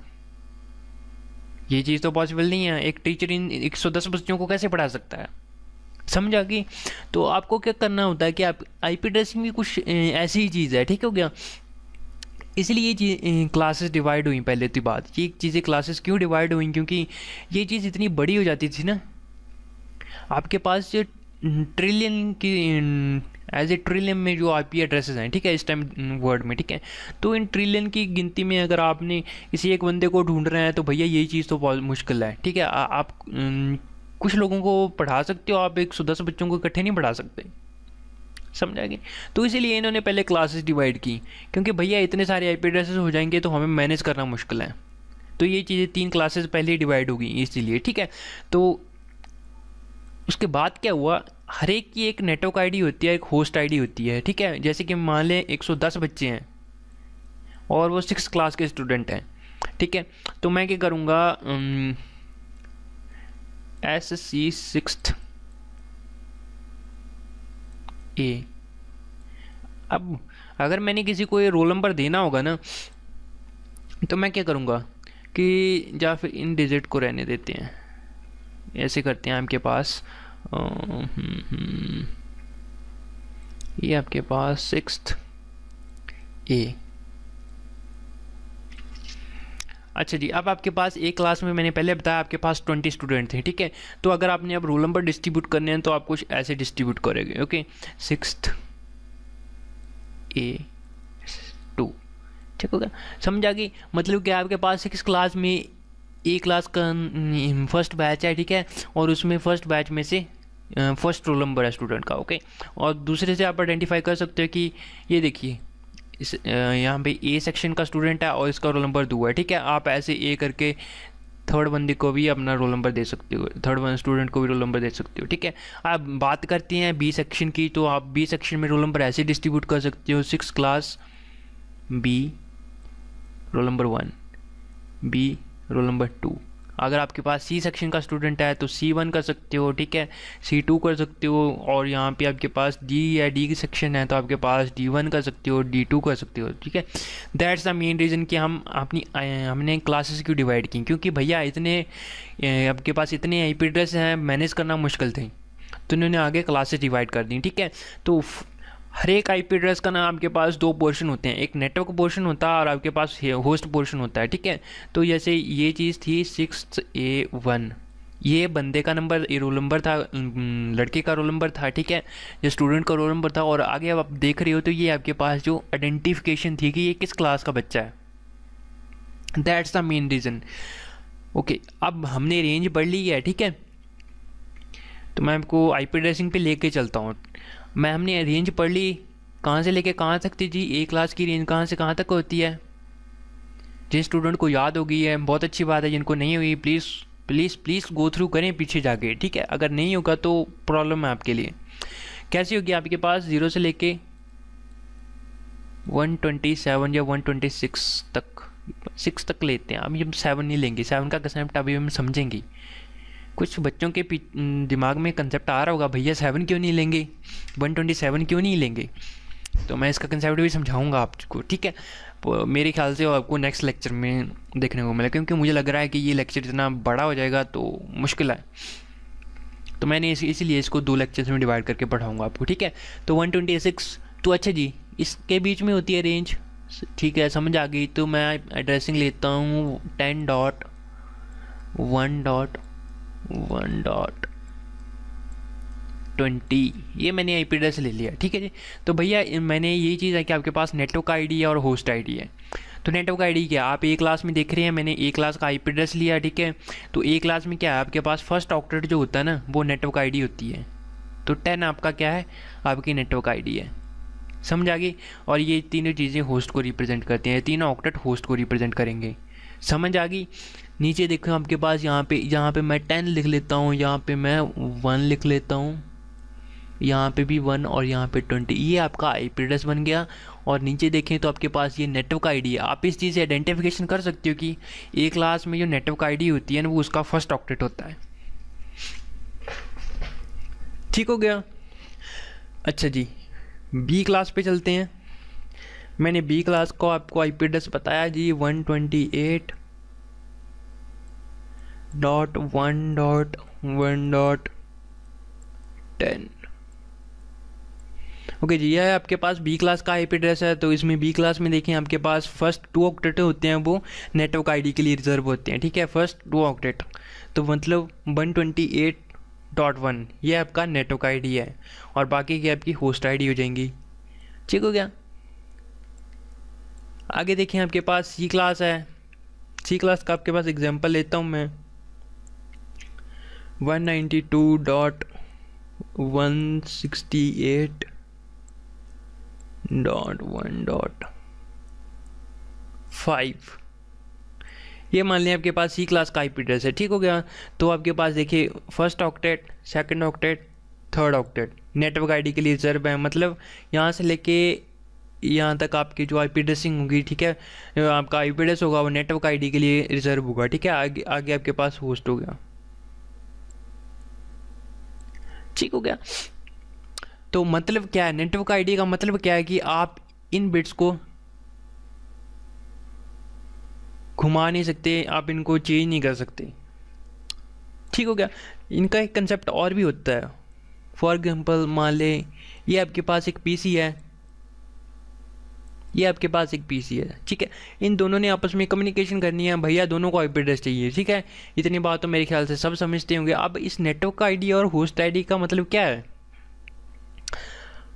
ये चीज़ तो पॉसिबल नहीं है एक टीचर इन 110 बच्चों को कैसे पढ़ा सकता है समझा कि तो आपको क्या करना होता है कि आप आई पी ड्रेसिंग भी कुछ ऐसी ही चीज़ है ठीक हो गया इसलिए ये क्लासेस डिवाइड हुई पहले तो बात ये चीज़ें क्लासेस क्यों डिवाइड हुई क्योंकि ये चीज़ इतनी बड़ी हो जाती थी ना आपके पास ट्रिलियन की एज ए ट्रिलियन में जो आई पी एड्रेसेस हैं ठीक है इस टाइम वर्ल्ड में ठीक है तो इन ट्रिलियन की गिनती में अगर आपने किसी एक बंदे को ढूंढ रहे हैं तो भैया यही चीज़ तो बहुत मुश्किल है ठीक है आ, आप न, कुछ लोगों को पढ़ा सकते हो आप एक सौ दस बच्चों को इकट्ठे नहीं पढ़ा सकते समझा गए तो इसीलिए इन्होंने पहले क्लासेस डिवाइड की क्योंकि भैया इतने सारे आई एड्रेसेस हो जाएंगे तो हमें मैनेज करना मुश्किल है तो ये चीज़ें तीन क्लासेस पहले डिवाइड होगी इसीलिए ठीक है तो उसके बाद क्या हुआ हर एक की एक नेटवर्क आईडी होती है एक होस्ट आईडी होती है ठीक है जैसे कि मान लें 110 बच्चे हैं और वो सिक्स क्लास के स्टूडेंट हैं ठीक है तो मैं क्या करूँगा एस सी सिक्स ए अब अगर मैंने किसी को ये रोल नंबर देना होगा ना तो मैं क्या करूँगा कि या फिर इन डिजिट को रहने देते हैं ऐसे करते हैं आपके पास हम्म, हम्म। ये आपके पास सिक्स ए अच्छा जी अब आपके पास एक क्लास में मैंने पहले बताया आपके पास ट्वेंटी स्टूडेंट थे ठीक है तो अगर आपने अब रोल नंबर डिस्ट्रीब्यूट करने हैं तो आप कुछ ऐसे डिस्ट्रीब्यूट करेंगे ओके सिक्स ए टू ठीक होगा समझ आ गई मतलब कि आपके पास सिक्स क्लास में ए क्लास का फर्स्ट हम्म, बैच है ठीक है और उसमें फर्स्ट बैच में से फर्स्ट रोल नंबर है स्टूडेंट का ओके और दूसरे से आप आइडेंटिफाई कर सकते हो कि ये देखिए इस यहाँ पे ए सेक्शन का स्टूडेंट है और इसका रोल नंबर दो है ठीक है आप ऐसे ए करके थर्ड बंदी को भी अपना रोल नंबर दे सकते हो थर्ड वन स्टूडेंट को भी रोल नंबर दे सकते हो ठीक है आप बात करते हैं बी सेक्शन की तो आप बी सेक्शन में रोल नंबर ऐसे डिस्ट्रीब्यूट कर सकते हो six class B roll number one B roll number two अगर आपके पास सी सेक्शन का स्टूडेंट है तो सी वन कर सकते हो ठीक है सी टू कर सकते हो और यहाँ पे आपके पास डी या डी की सेक्शन है तो आपके पास डी वन कर सकते हो डी टू कर सकते हो ठीक है दैट्स द मेन रीज़न कि हम अपनी हमने क्लासेस क्यों डिवाइड की क्योंकि भैया इतने आपके पास इतने आई पी एड्रेस हैं मैनेज करना मुश्किल थे तो इन्होंने आगे क्लासेस डिवाइड कर दी ठीक है तो हर एक आई पी एड्रेस का ना आपके पास दो पोर्शन होते हैं एक नेटवर्क पोर्शन होता है और आपके पास होस्ट पोर्शन होता है ठीक है तो जैसे ये चीज़ थी सिक्स ए वन ये बंदे का नंबर ये रोल नंबर था लड़के का रोल नंबर था ठीक है जो स्टूडेंट का रोल नंबर था और आगे अब आप देख रहे हो तो ये आपके पास जो आइडेंटिफिकेशन थी कि ये किस क्लास का बच्चा है that's the main reason okay अब हमने रेंज बढ़ ली है ठीक है तो मैं आपको आई पी ड्रेसिंग पे लेके चलता हूँ मैम ने रेंज पढ़ ली कहाँ से लेके कहाँ तक थी जी ए क्लास की रेंज कहाँ से कहाँ तक होती है जिन स्टूडेंट को याद हो गई है बहुत अच्छी बात है जिनको नहीं हुई please please please go through करें पीछे जाके ठीक है अगर नहीं होगा तो प्रॉब्लम है आपके लिए कैसी होगी आपके पास ज़ीरो से लेके 127 या 126 तक सिक्स तक लेते हैं अभी हम सेवन नहीं लेंगे सेवन का कंसेप्ट अभी हम समझेंगे कुछ बच्चों के दिमाग में कंसेप्ट आ रहा होगा भैया सेवन क्यों नहीं लेंगे वन ट्वेंटी सेवन क्यों नहीं लेंगे तो मैं इसका कंसेप्ट भी समझाऊंगा आपको ठीक है तो मेरे ख्याल से आपको नेक्स्ट लेक्चर में देखने को मिला क्योंकि मुझे लग रहा है कि ये लेक्चर इतना बड़ा हो जाएगा तो मुश्किल है तो मैंने इस, इसीलिए इसको दो लेक्चर्स में डिवाइड करके पढ़ाऊँगा आपको ठीक है तो वन ट्वेंटी सिक्स तो अच्छा जी इसके बीच में होती है रेंज ठीक है समझ आ गई तो मैं एड्रेसिंग लेता हूँ ten dot one dot one dot twenty ये मैंने आई पी एड्रेस ले लिया ठीक है जी तो भैया मैंने यही चीज़ है कि आपके पास नेटवर्क आईडी है और होस्ट आईडी है तो नेटवर्क आईडी क्या आप ए क्लास में देख रहे हैं मैंने ए क्लास का आईपी एड्रेस लिया ठीक है तो ए क्लास में क्या है आपके पास फर्स्ट ऑक्टेट जो होता है ना वो नेटवर्क आईडी होती है तो टेन आपका क्या है आपकी नेटवर्क आईडी है समझ आ गई और ये तीनों चीज़ें होस्ट को रिप्रेजेंट करती हैं तीनों ऑक्टेट होस्ट को रिप्रेजेंट करेंगे समझ आ गई नीचे देखो आपके पास यहाँ पे यहाँ पे मैं टेन लिख लेता हूँ यहाँ पे मैं वन लिख लेता हूँ यहाँ पे भी वन और यहाँ पे ट्वेंटी ये आपका आई पी एड्रेस बन गया और नीचे देखें तो आपके पास ये नेटवर्क आईडी है आप इस चीज़ से आइडेंटिफिकेशन कर सकते हो कि ए क्लास में जो नेटवर्क आईडी होती है ना वो उसका फर्स्ट ऑक्टेट होता है ठीक हो गया अच्छा जी बी क्लास पे चलते हैं मैंने बी क्लास को आपको आई पी एड्रेस बताया जी one twenty eight dot one dot one dot ten okay जी यह आपके पास बी क्लास का आईपी एड्रेस है तो इसमें बी क्लास में देखें आपके पास फर्स्ट टू ऑक्टेट होते हैं वो नेटवर्क आईडी के लिए रिजर्व होते हैं ठीक है फर्स्ट टू ऑक्टेट तो मतलब one twenty eight dot one ये आपका नेटवर्क आईडी है और बाकी की आपकी होस्ट आईडी हो जाएंगी ठीक हो गया आगे देखें आपके पास सी क्लास है सी क्लास का आपके पास एग्जाम्पल लेता हूँ मैं 192.168.1.5 ये मान लें आपके पास सी क्लास का आई एड्रेस है ठीक हो गया तो आपके पास देखिए first octet second octet third octet network ID के लिए रिजर्व है मतलब यहाँ से लेके यहाँ तक आपकी जो आईपी एड्रेसिंग होगी ठीक है आपका आईपी एड्रेस होगा वो नेटवर्क आईडी के लिए रिजर्व होगा ठीक है आगे आगे आपके पास होस्ट हो गया ठीक हो गया तो मतलब क्या है नेटवर्क आईडी का मतलब क्या है कि आप इन बिट्स को घुमा नहीं सकते आप इनको चेंज नहीं कर सकते ठीक हो गया इनका एक कंसेप्ट और भी होता है फॉर एग्जांपल मान लें ये आपके पास एक पीसी है ये आपके पास एक पीसी है ठीक है इन दोनों ने आपस में कम्युनिकेशन करनी है भैया दोनों को आईपी एड्रेस चाहिए ठीक है इतनी बात तो मेरे ख्याल से सब समझते होंगे अब इस नेटवर्क का आईडी और होस्ट आईडी का मतलब क्या है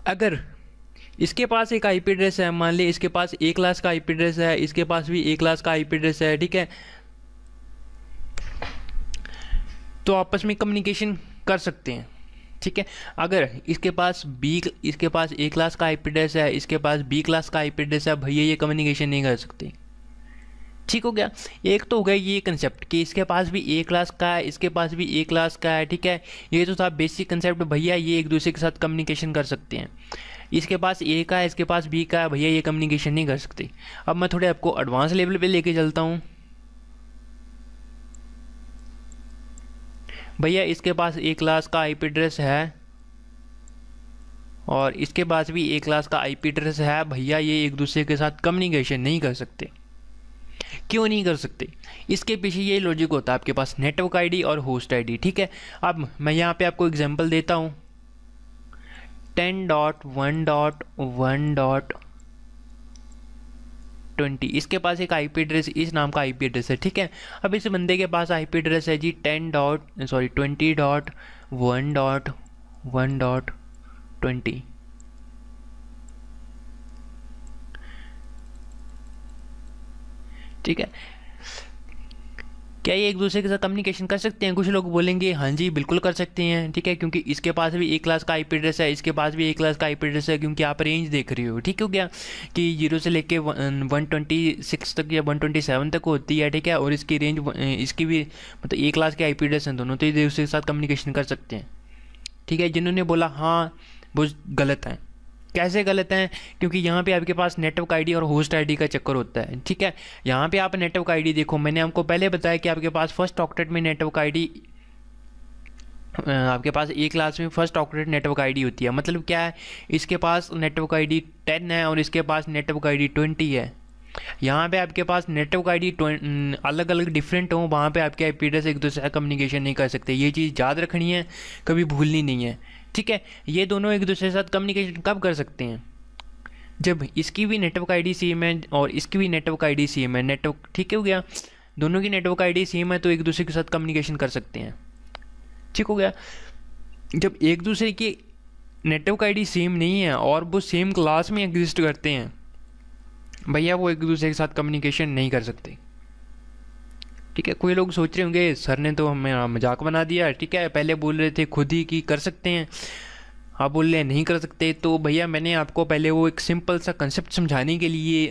अगर इसके पास एक आईपी एड्रेस है मान ली इसके पास ए क्लास का आईपी एड्रेस है इसके पास भी ए क्लास का आईपी एड्रेस है ठीक है तो आपस में कम्युनिकेशन कर सकते हैं ठीक है अगर इसके पास बी इसके पास ए क्लास का आई एड्रेस है इसके पास बी क्लास का आई एड्रेस है भैया ये कम्युनिकेशन नहीं कर सकते ठीक हो गया एक तो हो गया ये कंसेप्ट कि इसके पास भी ए क्लास का है इसके पास भी ए क्लास का है ठीक है ये तो था बेसिक कंसेप्ट भैया ये एक दूसरे के साथ कम्युनिकेशन कर सकते हैं इसके पास ए का है इसके पास बी का है भैया ये कम्युनिकेशन नहीं कर सकते अब मैं थोड़े आपको एडवांस लेवल पे लेके चलता हूँ भैया इसके पास ए क्लास का पी एड्रेस है और इसके पास भी ए क्लास का पी एड्रेस है भैया ये एक दूसरे के साथ कम्युनिकेशन नहीं कर सकते क्यों नहीं कर सकते इसके पीछे ये लॉजिक होता है आपके पास नेटवर्क आईडी और होस्ट आईडी ठीक है अब मैं यहाँ पे आपको एग्जांपल देता हूँ ten dot one dot one dot twenty इसके पास एक आईपी एड्रेस इस नाम का आईपी एड्रेस है ठीक है अब इस बंदे के पास आईपी एड्रेस है जी ten dot sorry twenty dot one dot one dot twenty ठीक है क्या ये एक दूसरे के साथ कम्युनिकेशन कर सकते हैं कुछ लोग बोलेंगे हाँ जी बिल्कुल कर सकते हैं ठीक है क्योंकि इसके पास भी एक क्लास का आई एड्रेस है इसके पास भी एक क्लास का आई एड्रेस है क्योंकि आप रेंज देख रहे हो ठीक हो गया कि जीरो से लेके वन ट्वेंटी अं, सिक्स तक या वन ट्वेंटी सेवन तक होती है ठीक है और इसकी रेंज अं, इसकी भी मतलब एक क्लास के आई एड्रेस हैं दोनों तो ये दूसरे के साथ कम्युनिकेशन कर सकते हैं ठीक है जिन्होंने बोला हाँ वो गलत है कैसे गलत हैं क्योंकि यहाँ पे आपके पास नेटवर्क आईडी और होस्ट आईडी का चक्कर होता है ठीक है यहाँ पे आप नेटवर्क आईडी देखो मैंने आपको पहले बताया कि आपके पास फर्स्ट ऑक्टेट में नेटवर्क आईडी आपके पास ए क्लास में फर्स्ट ऑक्टेट नेटवर्क आईडी होती है मतलब क्या है इसके पास नेटवर्क आईडी 10 है और इसके पास नेटवर्क आईडी 20 है यहाँ पे आपके पास नेटवर्क आईडी अलग अलग डिफरेंट हो वहाँ पे आपके आई एड्रेस एक दूसरे का कम्युनिकेशन नहीं कर सकते ये चीज़ याद रखनी है कभी भूलनी नहीं है ठीक है ये दोनों एक दूसरे के साथ कम्युनिकेशन कब कर सकते हैं जब इसकी भी नेटवर्क आईडी सेम है और इसकी भी नेटवर्क आईडी सेम है नेटवर्क ठीक हो गया दोनों की नेटवर्क आईडी सेम है तो एक दूसरे के साथ कम्युनिकेशन कर सकते हैं ठीक हो गया जब एक दूसरे की नेटवर्क आईडी सेम नहीं है और वो सेम क्लास में एग्जिस्ट करते हैं भैया वो एक दूसरे के साथ कम्युनिकेशन नहीं कर सकते ठीक है कोई लोग सोच रहे होंगे सर ने तो हमें हाँ, मजाक बना दिया ठीक है पहले बोल रहे थे खुद ही कि कर सकते हैं आप बोल रहे नहीं कर सकते तो भैया मैंने आपको पहले वो एक सिंपल सा कंसेप्ट समझाने के लिए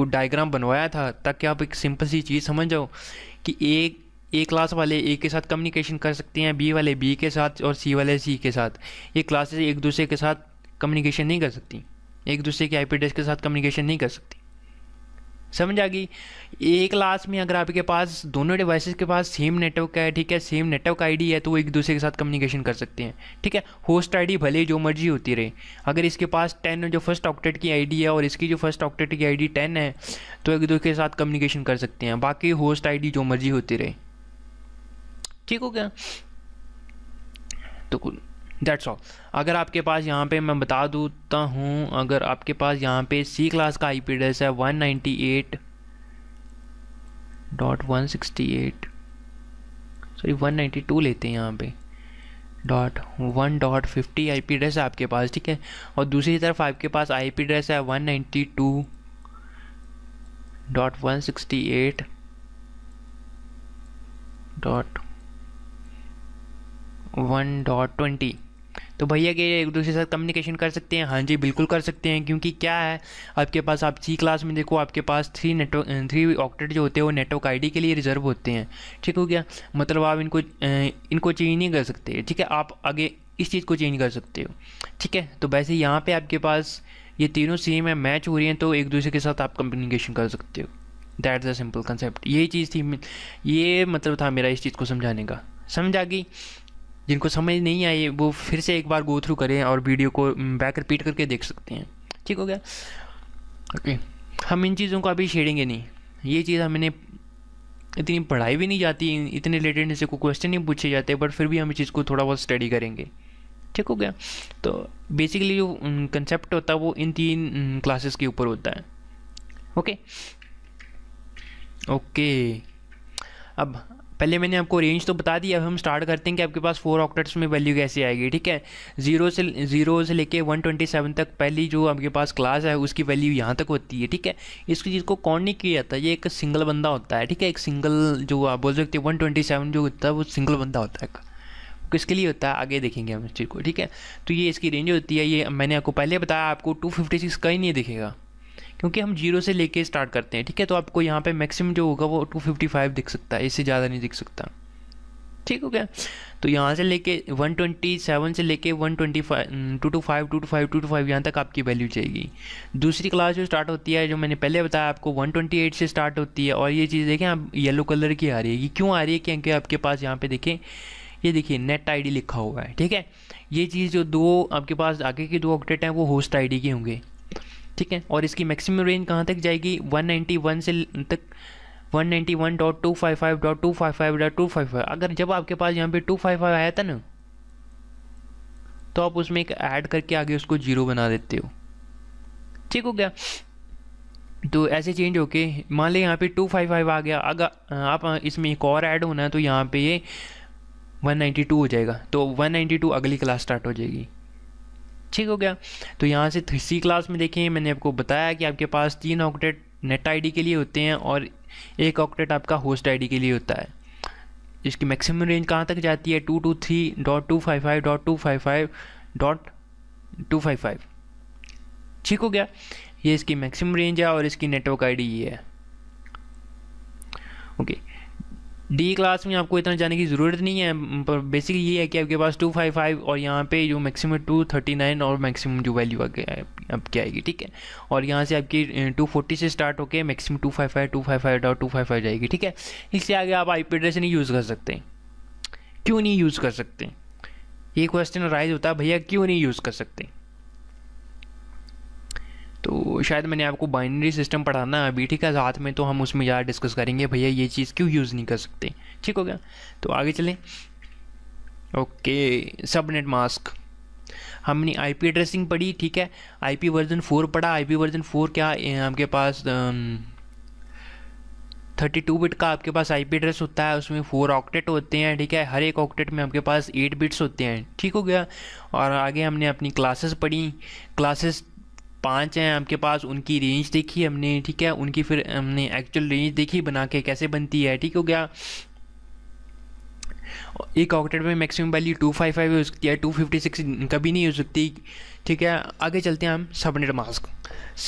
वो डायग्राम बनवाया था ताकि आप एक सिंपल सी चीज़ समझ जाओ कि एक ए क्लास वाले ए के साथ कम्युनिकेशन कर सकते हैं बी वाले बी के साथ और सी वाले सी के साथ ये क्लासेस एक दूसरे के साथ कम्युनिकेशन नहीं कर सकती एक दूसरे के आई एड्रेस के साथ कम्युनिकेशन नहीं कर सकती समझ आ गई एक क्लास में अगर आपके पास दोनों डिवाइसेस के पास सेम नेटवर्क है ठीक है सेम नेटवर्क आईडी है तो वो एक दूसरे के साथ कम्युनिकेशन कर सकते हैं ठीक है होस्ट आईडी भले जो मर्जी होती रहे अगर इसके पास टेन जो फर्स्ट ऑक्टेट की आईडी है और इसकी जो फर्स्ट ऑक्टेट की आईडी टेन है तो एक दूसरे के साथ कम्युनिकेशन कर सकते हैं बाकी होस्ट आई जो मर्जी होती रहे ठीक हो गया तो डेट्स ऑल अगर आपके पास यहाँ पे मैं बता दूता हूँ अगर आपके पास यहाँ पे सी क्लास का आई पी एड्रेस है one ninety eight dot one sixty eight sorry one ninety two लेते हैं यहाँ पे dot one dot fifty I P address है आपके पास ठीक है और दूसरी तरफ आपके पास आई पी एड्रेस है one ninety two dot one sixty eight dot one dot twenty तो भैया के एक दूसरे के साथ कम्युनिकेशन कर सकते हैं हाँ जी बिल्कुल कर सकते हैं क्योंकि क्या है आपके पास आप सी क्लास में देखो आपके पास थ्री नेटवर्क थ्री ऑक्टेट जो होते हैं वो नेटवर्क आई के लिए रिजर्व होते हैं ठीक हो गया मतलब आप इनको इनको चेंज नहीं कर सकते ठीक है आप आगे इस चीज़ को चेंज कर सकते हो ठीक है तो वैसे यहाँ पर आपके पास ये तीनों सेम है मैच हो रही हैं तो एक दूसरे के साथ आप कम्युनिकेशन कर सकते हो दैट द सिंपल कंसेप्ट यही चीज़ थी ये मतलब था मेरा इस चीज़ को समझाने का समझ आ गई जिनको समझ नहीं आई वो फिर से एक बार गो थ्रू करें और वीडियो को बैक रिपीट करके देख सकते हैं ठीक हो गया ओके हम इन चीज़ों को अभी छेड़ेंगे नहीं ये चीज़ हमने इतनी पढ़ाई भी नहीं जाती इतने रिलेटेड से कोई क्वेश्चन नहीं पूछे जाते बट फिर भी हम इस चीज़ को थोड़ा बहुत स्टडी करेंगे ठीक हो गया तो बेसिकली जो कंसेप्ट होता है वो इन तीन क्लासेस के ऊपर होता है ओके ओके अब पहले मैंने आपको रेंज तो बता दी अब हम स्टार्ट करते हैं कि आपके पास फोर ऑक्टेट्स में वैल्यू कैसे आएगी ठीक है जीरो से जीरो से लेके 127 तक पहली जो आपके पास क्लास है उसकी वैल्यू यहाँ तक होती है ठीक है इसकी चीज़ को कौन नहीं किया जाता ये एक सिंगल बंदा होता है ठीक है एक सिंगल जो आप बोल सकते वन ट्वेंटी सेवन जो होता है वो सिंगल बंदा होता है किसके लिए होता है आगे देखेंगे हम इस चीज़ को ठीक है तो ये इसकी रेंज होती है ये मैंने आपको पहले बताया आपको 256 का ही नहीं दिखेगा क्योंकि हम जीरो से लेके स्टार्ट करते हैं ठीक है तो आपको यहाँ पे मैक्सिमम जो होगा वो 255 दिख सकता है इससे ज़्यादा नहीं दिख सकता ठीक हो गया तो यहाँ से लेके 127 से लेके 125 two two five two two five two two five यहाँ तक आपकी वैल्यू जाएगी दूसरी क्लास जो स्टार्ट होती है जो मैंने पहले बताया आपको 128 से स्टार्ट होती है और ये चीज़ देखें आप येलो कलर की आ रही है क्यों आ रही है क्योंकि आपके पास यहाँ पे देखें ये देखिए नेट आईडी लिखा हुआ है ठीक है ये चीज़ जो दो आपके पास आगे के दो ऑपडेट हैं वो होस्ट आईडी के होंगे ठीक है और इसकी मैक्सिमम रेंज कहाँ तक जाएगी 191 से तक 191.255.255.255 अगर जब आपके पास यहाँ पे 255 आया था ना तो आप उसमें एक ऐड करके आगे उसको जीरो बना देते हो ठीक हो गया तो ऐसे चेंज होके मान लें यहाँ पे 255 आ गया अगर आप इसमें एक और ऐड होना है तो यहाँ पे ये 192 हो जाएगा तो 192 अगली क्लास स्टार्ट हो जाएगी ठीक हो गया तो यहाँ से सी क्लास में देखें मैंने आपको बताया कि आपके पास तीन ऑक्टेट नेट आईडी के लिए होते हैं और एक ऑक्टेट आपका होस्ट आईडी के लिए होता है इसकी मैक्सिमम रेंज कहाँ तक जाती है two two three dot two five five dot two five five dot two five five ठीक हो गया ये इसकी मैक्सिमम रेंज है और इसकी नेटवर्क आईडी ये है ओके okay. डी क्लास में आपको इतना जाने की ज़रूरत नहीं है पर बेसिकली ये है कि आपके पास टू फाइव फाइव और यहाँ पे जो मैक्सिमम टू थर्टी नाइन और मैक्सिमम जो वैल्यू क्या आएगी ठीक है और यहाँ से आपकी टू फोर्टी से स्टार्ट होकर maximum two five five two five five dot two five five जाएगी ठीक है इससे आगे आप आई पी एड्रेस नहीं यूज़ कर सकते क्यों नहीं यूज़ कर सकते ये क्वेश्चन राइज होता है भैया क्यों नहीं यूज़ कर सकते तो शायद मैंने आपको बाइनरी सिस्टम पढ़ाना अभी ठीक है साथ में तो हम उसमें ज़्यादा डिस्कस करेंगे भैया ये चीज़ क्यों यूज़ नहीं कर सकते ठीक हो गया तो आगे चलें ओके सबनेट मास्क हमने आई पी एड्रेसिंग पढ़ी ठीक है आई पी वर्जन फोर पढ़ा आई पी वर्जन फोर क्या आपके पास थर्टी टू बिट का आपके पास आई पी एड्रेस होता है उसमें फोर ऑक्टेट होते हैं ठीक है हर एक ऑक्टेट में आपके पास एट बिट्स होते हैं ठीक हो गया और आगे हमने अपनी क्लासेस पढ़ी क्लासेस पाँच हैं आपके पास उनकी रेंज देखी हमने ठीक है उनकी फिर हमने एक्चुअल रेंज देखी बना के कैसे बनती है ठीक हो गया एक ऑक्टेट में maximum value two five five हो सकती है टू फिफ्टी सिक्स कभी नहीं हो सकती ठीक है आगे चलते हैं हम सबनेट मास्क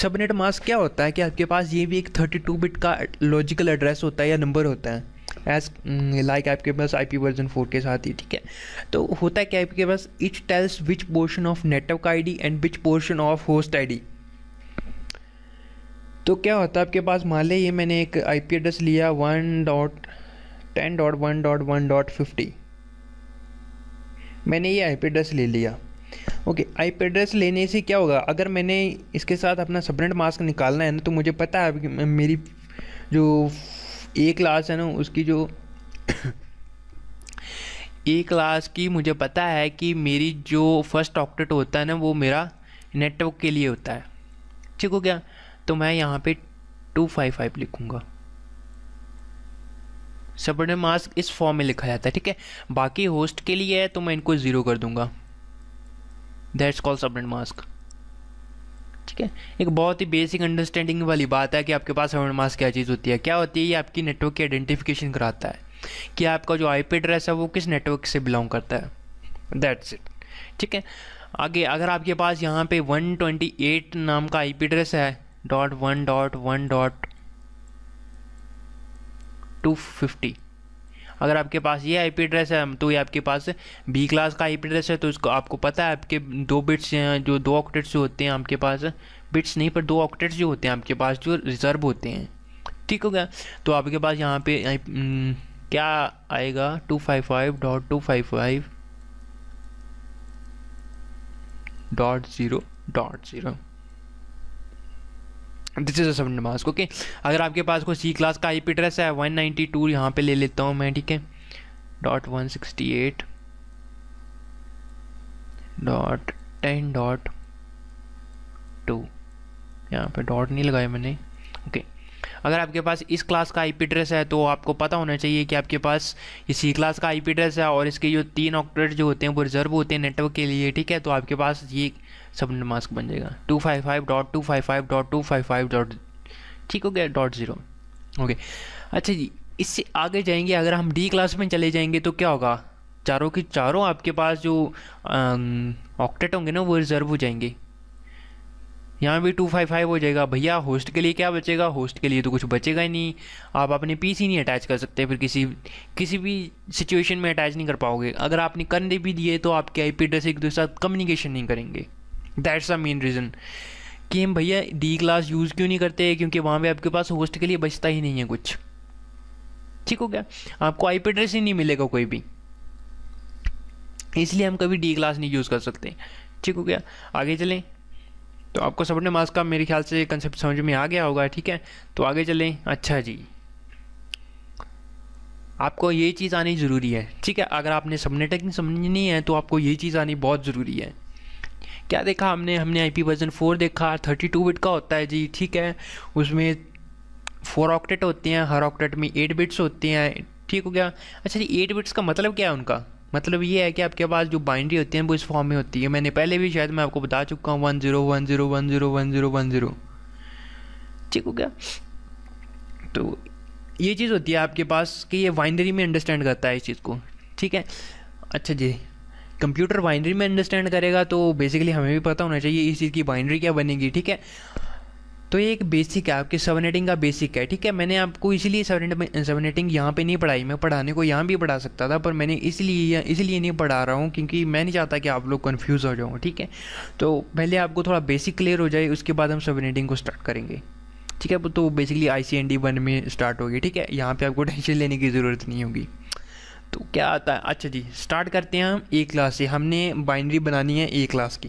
सबनेट मास्क क्या होता है कि आपके पास ये भी एक थर्टी टू बिट का लॉजिकल एड्रेस होता है या नंबर होता है एज लाइक mm, आपके पास आई पी वर्जन फोर के साथ ही ठीक है तो होता है क्या आपके पास it tells which portion of network I D and which portion of host I D तो क्या होता है आपके पास मान लें ये मैंने एक आई पी एड्रेस लिया one dot ten dot one dot one dot fifty मैंने ये आई पी एड्रेस ले लिया ओके आई पी एड्रेस लेने से क्या होगा अगर मैंने इसके साथ अपना सबनेट मास्क निकालना है ना तो मुझे पता है मेरी जो ए क्लास है ना उसकी जो ए क्लास की मुझे पता है कि मेरी जो फर्स्ट ऑक्टेट होता है ना वो मेरा नेटवर्क के लिए होता है ठीक हो गया तो मैं यहाँ पे टू फाइव फाइव लिखूँगा सबने मास्क इस फॉर्म में लिखा जाता है ठीक है बाकी होस्ट के लिए है तो मैं इनको ज़ीरो कर दूंगा दैट्स कॉल सबनेट मास्क ठीक है एक बहुत ही बेसिक अंडरस्टैंडिंग वाली बात है कि आपके पास हवन मास क्या चीज़ होती है क्या होती है ये आपकी नेटवर्क की आइडेंटिफिकेशन कराता है कि आपका जो आईपी एड्रेस है वो किस नेटवर्क से बिलोंग करता है दैट्स इट ठीक है आगे अगर आपके पास यहाँ पे 128 नाम का आईपी एड्रेस है dot one dot one dot two fifty अगर आपके पास ये पी एड्रेस है तो ये आपके पास बी क्लास का पी एड्रेस है तो इसको आपको पता है आपके दो बिट्स जो दो ऑक्टेट्स जो होते हैं आपके पास बिट्स नहीं पर दो ऑक्टेट्स जो होते हैं आपके पास जो रिजर्व होते हैं ठीक हो गया तो आपके पास यहाँ पे क्या आएगा two five five dot two five five dot zero dot zero this is sub नमाज ओके अगर आपके पास कोई सी क्लास का आई पी एड्रेस है वन नाइन्टी टू यहाँ पर ले लेता हूँ मैं ठीक है dot one sixty eight dot ten dot two यहाँ पर डॉट नहीं लगाया मैंने ओके okay. अगर आपके पास इस क्लास का आई एड्रेस है तो आपको पता होना चाहिए कि आपके पास ये सी क्लास का आई एड्रेस है और इसके जो तीन ऑक्टेट जो होते हैं वो रिजर्व होते हैं नेटवर्क के लिए ठीक है तो आपके पास ये सबनेट मास्क बन जाएगा two five five dot two five five dot two five five dot ठीक हो गया डॉट ज़ीरो ओके अच्छा जी इससे आगे जाएंगे अगर हम डी क्लास में चले जाएंगे तो क्या होगा चारों के चारों आपके पास जो ऑक्टेट होंगे ना वो रिज़र्व हो जाएंगे यहाँ भी टू फाइव फाइव हो जाएगा भैया होस्ट के लिए क्या बचेगा होस्ट के लिए तो कुछ बचेगा ही नहीं आप अपने ही नहीं अटैच कर सकते फिर किसी किसी भी सिचुएशन में अटैच नहीं कर पाओगे अगर आपने करने भी दिए तो आपके आई पी एड्रेस एक दूसरे साथ कम्युनिकेशन नहीं करेंगे दैट्स द मेन रीज़न कि हम भैया डी क्लास यूज़ क्यों नहीं करते क्योंकि वहाँ पे आपके पास होस्ट के लिए बचता ही नहीं है कुछ ठीक हो गया आपको आई एड्रेस ही नहीं मिलेगा कोई भी इसलिए हम कभी डी क्लास नहीं यूज़ कर सकते ठीक हो गया आगे चलें तो आपको सबने मास का मेरे ख्याल से कंसेप्ट समझ में आ गया होगा ठीक है तो आगे चलें अच्छा जी आपको ये चीज़ आनी ज़रूरी है ठीक है अगर आपने सबने टेक्निक समझनी है तो आपको ये चीज़ आनी बहुत ज़रूरी है क्या देखा हमने हमने आई पी वर्जन फोर देखा थर्टी टू बिट का होता है जी ठीक है उसमें फोर ऑक्टेट होते हैं हर ऑक्टेट में एट बिट्स होते हैं ठीक हो गया अच्छा जी एट बिट्स का मतलब क्या है उनका मतलब ये है कि आपके पास जो बाइंड्री होती है वो इस फॉर्म में होती है मैंने पहले भी शायद मैं आपको बता चुका हूँ one zero one zero one zero one zero one zero ठीक हो गया तो ये चीज़ होती है आपके पास कि ये बाइंड्री में अंडरस्टैंड करता है इस चीज़ को ठीक है अच्छा जी कंप्यूटर बाइनरी में अंडरस्टैंड करेगा तो बेसिकली हमें भी पता होना चाहिए इस चीज़ की बाइनरी क्या बनेगी ठीक है तो ये एक बेसिक है आपके सबनेटिंग का बेसिक है ठीक है मैंने आपको इसीलिए सबनेट सबनेटिंग यहाँ पे नहीं पढ़ाई मैं पढ़ाने को यहाँ भी पढ़ा सकता था पर मैंने इसलिए इसलिए नहीं पढ़ा रहा हूँ क्योंकि मैं नहीं चाहता कि आप लोग कन्फ्यूज़ हो जाओ ठीक है तो पहले आपको थोड़ा बेसिक क्लियर हो जाए उसके बाद हम सबनेटिंग को स्टार्ट करेंगे ठीक है तो basically I C N D one में स्टार्ट होगी ठीक है यहाँ पर आपको टेंशन लेने की ज़रूरत नहीं होगी तो क्या आता है अच्छा जी स्टार्ट करते हैं हम ए क्लास से हमने बाइनरी बनानी है ए क्लास की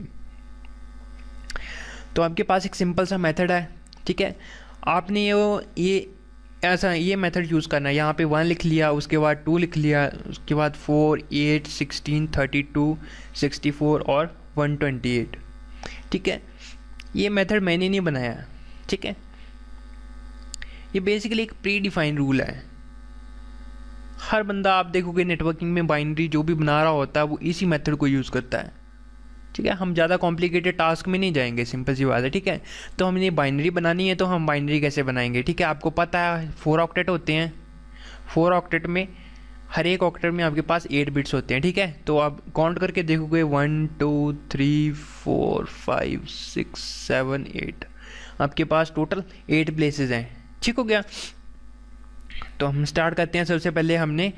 तो आपके पास एक सिंपल सा मेथड है ठीक है आपने ये वो ये ऐसा ये मेथड यूज़ करना है यहाँ पे वन लिख लिया उसके बाद टू लिख लिया उसके बाद four eight sixteen thirty two sixty four और वन ट्वेंटी एट ठीक है ये मेथड मैंने नहीं बनाया ठीक है ये बेसिकली एक प्री डिफाइंड रूल है हर बंदा आप देखोगे नेटवर्किंग में बाइनरी जो भी बना रहा होता है वो इसी मेथड को यूज़ करता है ठीक है हम ज़्यादा कॉम्प्लिकेटेड टास्क में नहीं जाएंगे सिंपल सी बात है ठीक है तो हमने बाइनरी बनानी है तो हम बाइनरी कैसे बनाएंगे ठीक है आपको पता है फोर ऑक्टेट होते हैं फोर ऑक्टेट में हर एक ऑक्टेट में आपके पास एट बिट्स होते हैं ठीक है तो आप काउंट करके देखोगे one two three four five six seven eight आपके पास टोटल एट प्लेसेस हैं ठीक हो गया तो हम स्टार्ट करते हैं सबसे पहले हमने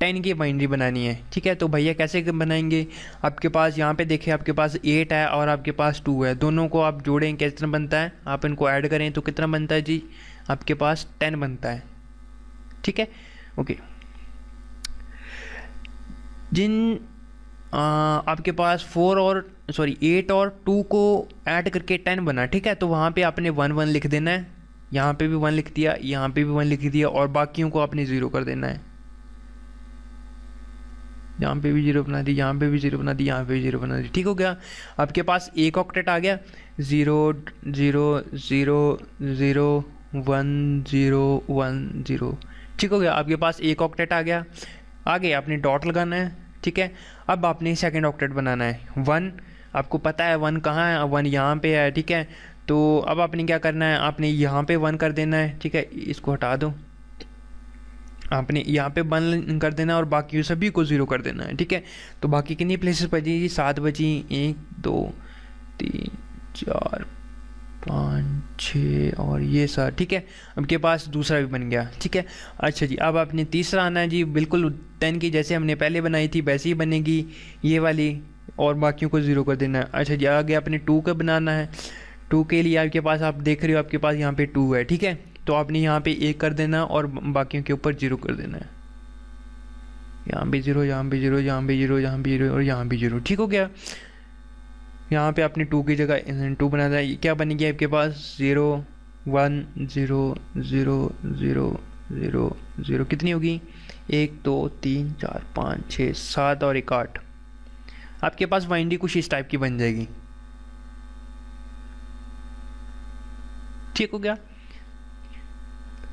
टेन की बाइंड्री बनानी है ठीक है तो भैया कैसे बनाएंगे आपके पास यहाँ पे देखें आपके पास एट है और आपके पास टू है दोनों को आप जोड़ें कितना बनता है आप इनको ऐड करें तो कितना बनता है जी आपके पास टेन बनता है ठीक है ओके जिन आ, आपके पास फोर और सॉरी एट और टू को ऐड करके टेन बना ठीक है तो वहाँ पे आपने वन वन लिख देना है यहाँ पे भी वन लिख दिया यहाँ पे भी वन लिख दिया और बाकियों को आपने ज़ीरो कर देना है यहाँ पे भी जीरो बना दी यहाँ पे भी जीरो बना दी यहाँ पे भी जीरो बना दी ठीक हो गया आपके पास एक ऑक्टेट आ गया zero zero zero zero one zero one zero ठीक हो गया आपके पास एक ऑक्टेट आ गया आगे आपने डॉट लगाना है ठीक है अब आपने सेकेंड ऑक्टेट बनाना है वन आपको पता है वन कहाँ है वन यहाँ पे है ठीक है तो अब आपने क्या करना है आपने यहाँ पे वन कर देना है ठीक है इसको हटा दो आपने यहाँ पे वन कर देना और बाकी सभी को ज़ीरो कर देना है ठीक है तो बाकी कितनी प्लेसेस बची जी सात बची एक दो तीन चार पाँच छः और ये सर ठीक है आपके पास दूसरा भी बन गया ठीक है अच्छा जी अब आपने तीसरा आना है जी बिल्कुल टेन की जैसे हमने पहले बनाई थी वैसे ही बनेगी ये वाली और बाकियों को ज़ीरो कर देना है अच्छा जी आगे आपने टू का बनाना है टू के लिए आपके पास आप देख रहे हो आपके पास यहाँ पे टू है ठीक है तो आपने यहाँ पे एक कर देना है और बाकियों के ऊपर जीरो कर देना है यहाँ भी जीरो यहाँ भी जीरो यहाँ भी जीरो यहाँ भी जीरो और यहाँ भी जीरो ठीक हो गया यहाँ पे आपने टू की जगह टू बना दिया क्या बनेगी आपके पास zero one zero zero zero zero zero कितनी होगी एक दो तीन चार पाँच छः सात और एक आठ आपके पास वाइंडी कुछ इस टाइप की बन जाएगी ठीक हो गया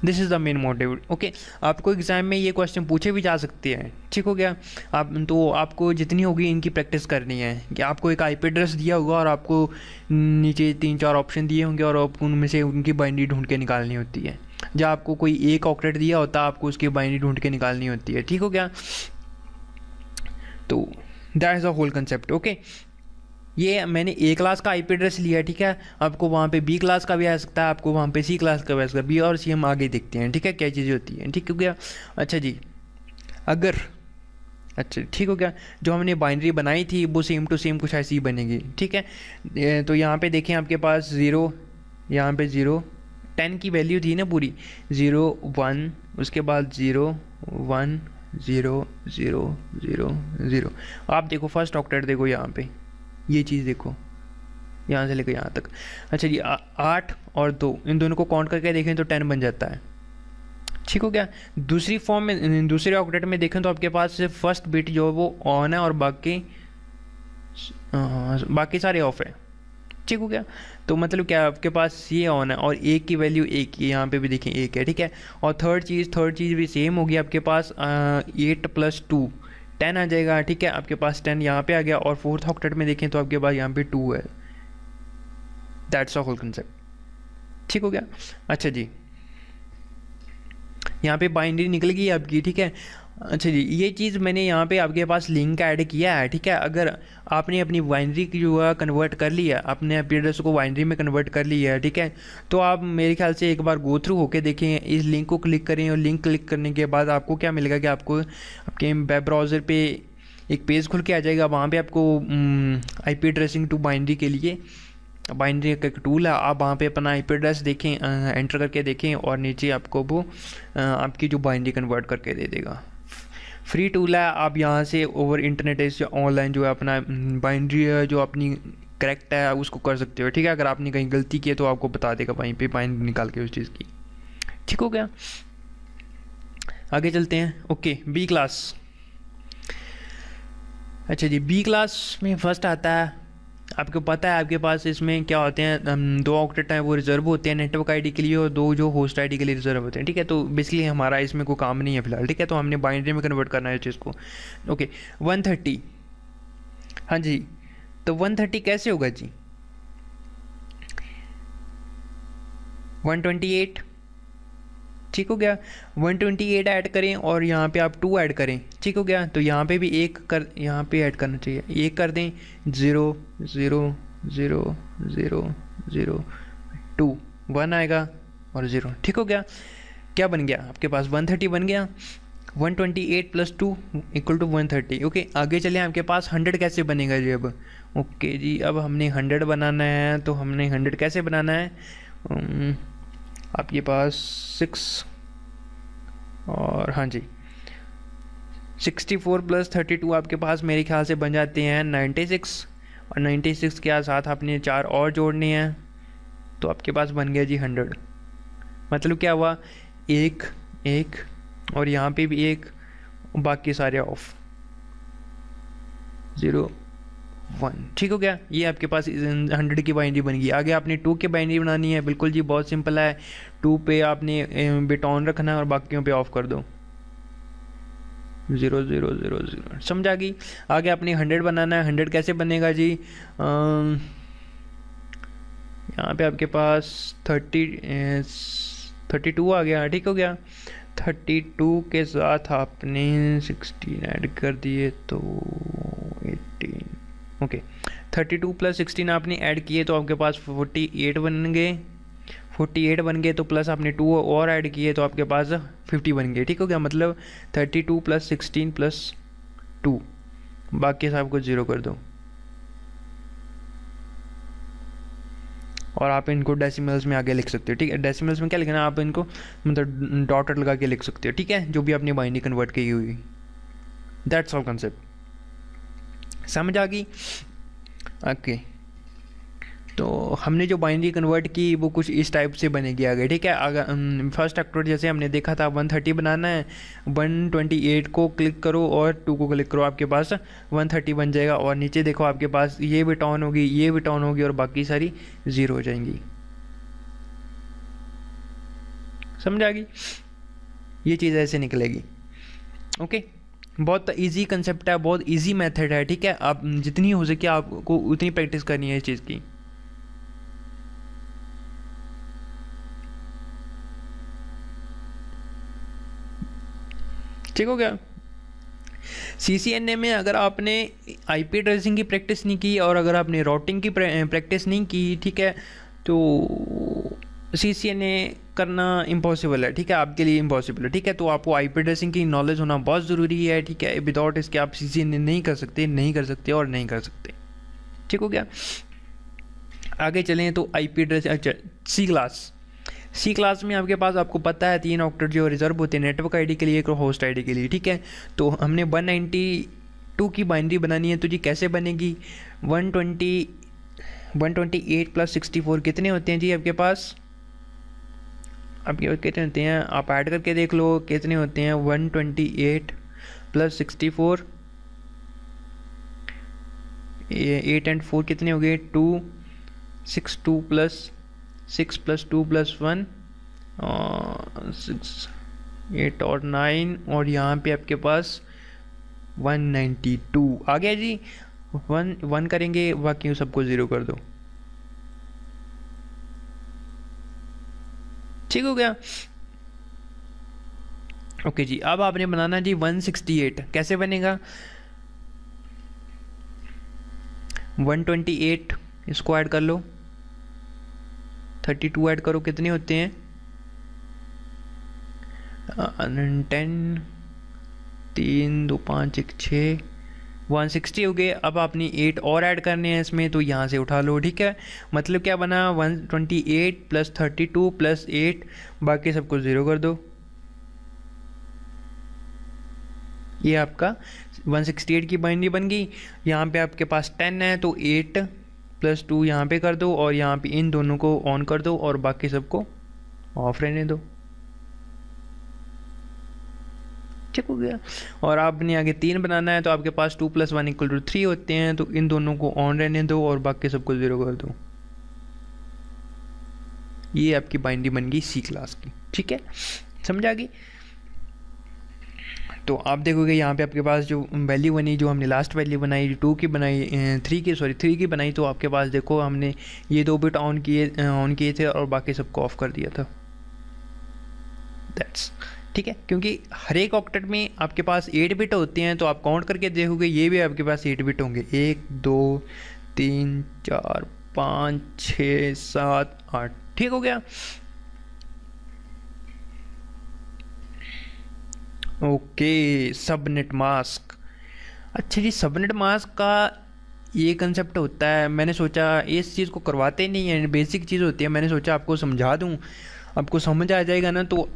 this is the main motive okay आपको एग्ज़ाम में ये क्वेश्चन पूछे भी जा सकते हैं ठीक हो गया आप तो आपको जितनी होगी इनकी प्रैक्टिस करनी है कि आपको एक आई पी एड्रेस दिया होगा और आपको नीचे तीन चार ऑप्शन दिए होंगे और आपको उनमें से उनकी बाइंडी ढूंढ के निकालनी होती है जब आपको कोई एक ऑक्टेट दिया होता आपको उसकी बाइंडी ढूंढ के निकालनी होती है ठीक हो गया तो that is a whole concept okay ये मैंने ए क्लास का आईपी एड्रेस लिया ठीक है आपको वहाँ पे बी क्लास का भी आ सकता है आपको वहाँ पे सी क्लास का भी आ सकता है बी और सी हम आगे देखते हैं ठीक है क्या चीज़ें होती हैं ठीक हो गया अच्छा जी अगर अच्छा ठीक हो गया जो हमने बाइनरी बनाई थी वो सेम टू सेम कुछ ऐसी ही बनेगी ठीक है तो यहाँ पर देखें आपके पास ज़ीरो यहाँ पर ज़ीरो टेन की वैल्यू थी ना पूरी ज़ीरो वन उसके बाद zero one zero zero zero zero आप देखो फर्स्ट ऑक्टेट देखो यहाँ पर ये चीज़ देखो यहाँ से लेकर यहाँ तक अच्छा जी आठ और दो इन दोनों को काउंट करके देखें तो टेन बन जाता है ठीक हो गया दूसरी फॉर्म में दूसरे ऑक्टेट में देखें तो आपके पास फर्स्ट बिट जो है वो ऑन है और बाकी हाँ, बाकी सारे ऑफ है ठीक हो गया तो मतलब क्या आपके पास ये ऑन है और एक की वैल्यू एक की यहाँ पे भी देखें एक है ठीक है और थर्ड चीज़ थर्ड चीज़ भी सेम होगी आपके पास एट प्लस टू टेन आ जाएगा ठीक है आपके पास टेन यहाँ पे आ गया और फोर्थ ऑक्टेट में देखें तो आपके पास यहाँ पे टू है दैट्स ऑल कंसेप्ट ठीक हो गया अच्छा जी यहाँ पे बाइंड्री निकल गई आपकी ठीक है अच्छा जी ये चीज़ मैंने यहाँ पे आपके पास लिंक ऐड किया है ठीक है अगर आपने अपनी वाइनरी की जो है कन्वर्ट कर ली है अपने पीडर्स को वाइनरी में कन्वर्ट कर लिया है ठीक है तो आप मेरे ख्याल से एक बार गो थ्रू होके देखें इस लिंक को क्लिक करें और लिंक क्लिक करने के बाद आपको क्या मिलेगा कि आपको आपके वेब ब्राउज़र पर एक पेज खुल के आ जाएगा वहाँ पर आपको I P dressing to binary के लिए बाइनरी का एक टूल है आप वहाँ पे अपना आई एड्रेस देखें एंटर करके देखें और नीचे आपको वो आपकी जो बाइनरी कन्वर्ट करके दे देगा फ्री टूल है आप यहाँ से ओवर इंटरनेट से ऑनलाइन जो है अपना बाइंड्री हम्म, है जो अपनी करेक्ट है उसको कर सकते हो ठीक है अगर आपने कहीं गलती की है तो आपको बता देगा वहीं पे बाइंड निकाल के उस चीज़ की ठीक हो गया आगे चलते हैं ओके बी क्लास अच्छा जी बी क्लास में फर्स्ट आता है आपको पता है आपके पास इसमें क्या होते हैं दो ऑक्टेट हैं वो रिजर्व होते हैं नेटवर्क आईडी के लिए और दो जो होस्ट आईडी के लिए रिजर्व होते हैं ठीक है तो बेसिकली हमारा इसमें कोई काम नहीं है फिलहाल ठीक है तो हमने बाइंड्री में कन्वर्ट करना है इस चीज़ को ओके वन थर्टी हाँ जी तो वन थर्टी कैसे होगा जी वन ट्वेंटी एट ठीक हो गया 128 ऐड करें और यहाँ पे आप टू ऐड करें ठीक हो गया तो यहाँ पे भी एक कर यहाँ पे ऐड करना चाहिए एक कर दें zero zero zero zero zero two one आएगा और ज़ीरो ठीक हो गया क्या बन गया आपके पास 130 बन गया 128 twenty eight plus two equal to one thirty okay आगे चले आपके पास 100 कैसे बनेगा जी अब ओके जी अब हमने 100 बनाना है तो हमने 100 कैसे बनाना है um, आपके पास सिक्स और हाँ जी sixty four plus thirty two आपके पास मेरे ख्याल से बन जाते हैं नाइन्टी सिक्स और नाइन्टी सिक्स के साथ आपने चार और जोड़ने हैं तो आपके पास बन गया जी हंड्रेड मतलब क्या हुआ एक एक और यहाँ पे भी एक बाकी सारे ऑफ ज़ीरो वन ठीक हो गया ये आपके पास हंड्रेड की बाइंड्री बन गई आगे आपने टू की बाइंड्री बनानी है बिल्कुल जी बहुत सिंपल है टू पे आपने बिट ऑन रखना और बाकियों पे ऑफ कर दो ज़ीरो ज़ीरो ज़ीरो ज़ीरो समझ आ गई आगे आपने हंड्रेड बनाना है हंड्रेड कैसे बनेगा जी यहाँ पे आपके पास थर्टी थर्टी टू आ गया ठीक हो गया थर्टी टू के साथ आपने सिक्सटीन ऐड कर दिए तो okay thirty two plus sixteen आपने ऐड किए तो आपके पास फोर्टी एट बन गए फोर्टी एट बन गए तो प्लस आपने टू और ऐड किए तो आपके पास फिफ्टी बन गए ठीक हो गया मतलब thirty two plus sixteen plus two बाकी सब को ज़ीरो कर दो और आप इनको डेसिमल्स में आगे लिख सकते हो ठीक है डेसिमल्स में क्या लिखना आप इनको मतलब डॉटर लगा के लिख सकते हो ठीक है जो भी आपने बाइंडिंग कन्वर्ट की हुई दैट्स ऑल कंसेप्ट समझ आ गई ओके तो हमने जो बाइनरी कन्वर्ट की वो कुछ इस टाइप से बनेगी आगे ठीक है अगर फर्स्ट um, अक्टूबर जैसे हमने देखा था 130 बनाना है 128 को क्लिक करो और 2 को क्लिक करो आपके पास 130 बन जाएगा और नीचे देखो आपके पास ये भी टॉन होगी ये भी टॉन होगी और बाकी सारी ज़ीरो हो जाएंगी समझ आ गई ये चीज़ ऐसे निकलेगी ओके बहुत ईजी कंसेप्ट है बहुत ईजी मेथड है ठीक है आप जितनी हो सके आपको उतनी प्रैक्टिस करनी है इस चीज़ की ठीक हो गया सी सी एन ए में अगर आपने आई पी ड्रेसिंग की प्रैक्टिस नहीं की और अगर आपने रोटिंग की प्रैक्टिस नहीं की ठीक है तो सी सी एन ए करना इम्पॉसिबल है ठीक है आपके लिए इम्पॉसिबल है ठीक है तो आपको आई पी ड्रेसिंग की नॉलेज होना बहुत ज़रूरी है ठीक है विदाउट इसके आप सी सी एन ए नहीं कर सकते नहीं कर सकते और नहीं कर सकते ठीक हो गया आगे चलें तो आई पी ड्रेस अच्छा सी क्लास सी क्लास में आपके पास आपको पता है तीन ऑक्टर जो रिजर्व होते हैं नेटवर्क आईडी के लिए एक होस्ट आईडी के लिए ठीक है तो हमने 192 की बाइनरी बनानी है तो जी कैसे बनेगी 120 128 प्लस 64 कितने होते हैं जी आपके पास अब ये कितने होते हैं आप ऐड करके देख लो कितने होते हैं one twenty eight plus sixty four eight and four कितने हो गए two six two plus six plus two plus one six eight और नाइन और यहाँ पे आपके पास वन नाइन्टी टू आ गया जी वन वन करेंगे बाकी सबको ज़ीरो कर दो ठीक हो गया ओके okay जी अब आपने बनाना जी 168 कैसे बनेगा 128 इसको ऐड कर लो 32 ऐड करो कितने होते हैं टेन तीन दो पाँच एक छः 160 हो गए अब आपने 8 और ऐड करने हैं इसमें तो यहाँ से उठा लो ठीक है मतलब क्या बना 128 प्लस टू प्लस एट बाकी सबको ज़ीरो कर दो ये आपका 168 की बाइनरी बन गई यहाँ पे आपके पास 10 है तो 8 प्लस टू यहाँ पे कर दो और यहाँ पे इन दोनों को ऑन कर दो और बाकी सबको ऑफ रहने दो चेक हो गया और आपने आगे तीन बनाना है तो आपके पास two plus one equal to three होते हैं तो इन दोनों को ऑन रहने दो और बाकी सबको ज़ीरो कर दो ये आपकी बाइंडिंग बन गई सी क्लास की ठीक है समझ आ गई तो आप देखोगे यहाँ पे आपके पास जो वैल्यू बनी जो हमने लास्ट वैल्यू बनाई टू की बनाई थ्री अं, की सॉरी थ्री की बनाई तो आपके पास देखो हमने ये दो बिट ऑन किए ऑन अं, किए थे और बाकी सबको ऑफ कर दिया था दैट्स ठीक है क्योंकि हर एक ऑक्टेट में आपके पास एट बिट होते हैं तो आप काउंट करके देखोगे ये भी आपके पास एट बिट होंगे एक दो तीन चार पाँच छ सात आठ ठीक हो गया ओके सबनेट मास्क अच्छा जी सबनेट मास्क का ये कंसेप्ट होता है मैंने सोचा इस चीज़ को करवाते नहीं है बेसिक चीज़ होती है मैंने सोचा आपको समझा दूँ आपको समझ आ जाएगा ना तो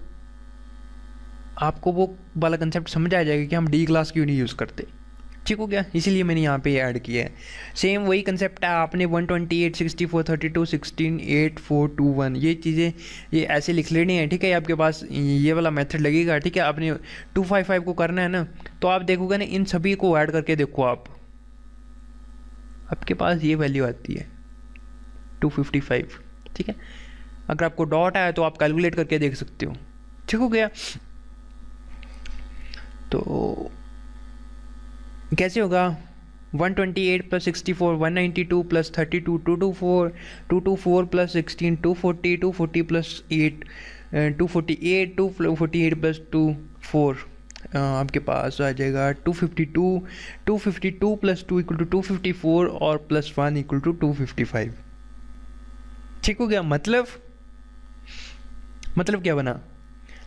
आपको वो वाला कंसेप्ट समझ आ जाएगा कि हम डी क्लास क्यों नहीं यूज़ करते ठीक हो गया इसीलिए मैंने यहाँ पे ऐड किया है सेम वही कंसेप्ट है आपने 128, 64, 32, 16, 8, फोर टू वन ये चीज़ें ये ऐसे लिख लेनी है ठीक है आपके पास ये वाला मेथड लगेगा ठीक है आपने 255 को करना है ना तो आप देखोगे ना इन सभी को ऐड करके देखो आप आपके पास ये वैल्यू आती है 255 ठीक है अगर आपको डॉट आया तो आप कैलकुलेट करके देख सकते हो ठीक हो गया तो कैसे होगा 128 twenty eight plus sixty four one ninety two plus thirty two two two four two two four plus sixteen two forty two forty plus eight two forty eight two forty eight plus two four आपके पास आ जाएगा two fifty two two fifty two plus two equal to two fifty four और plus one equal to two fifty five ठीक हो गया मतलब मतलब क्या बना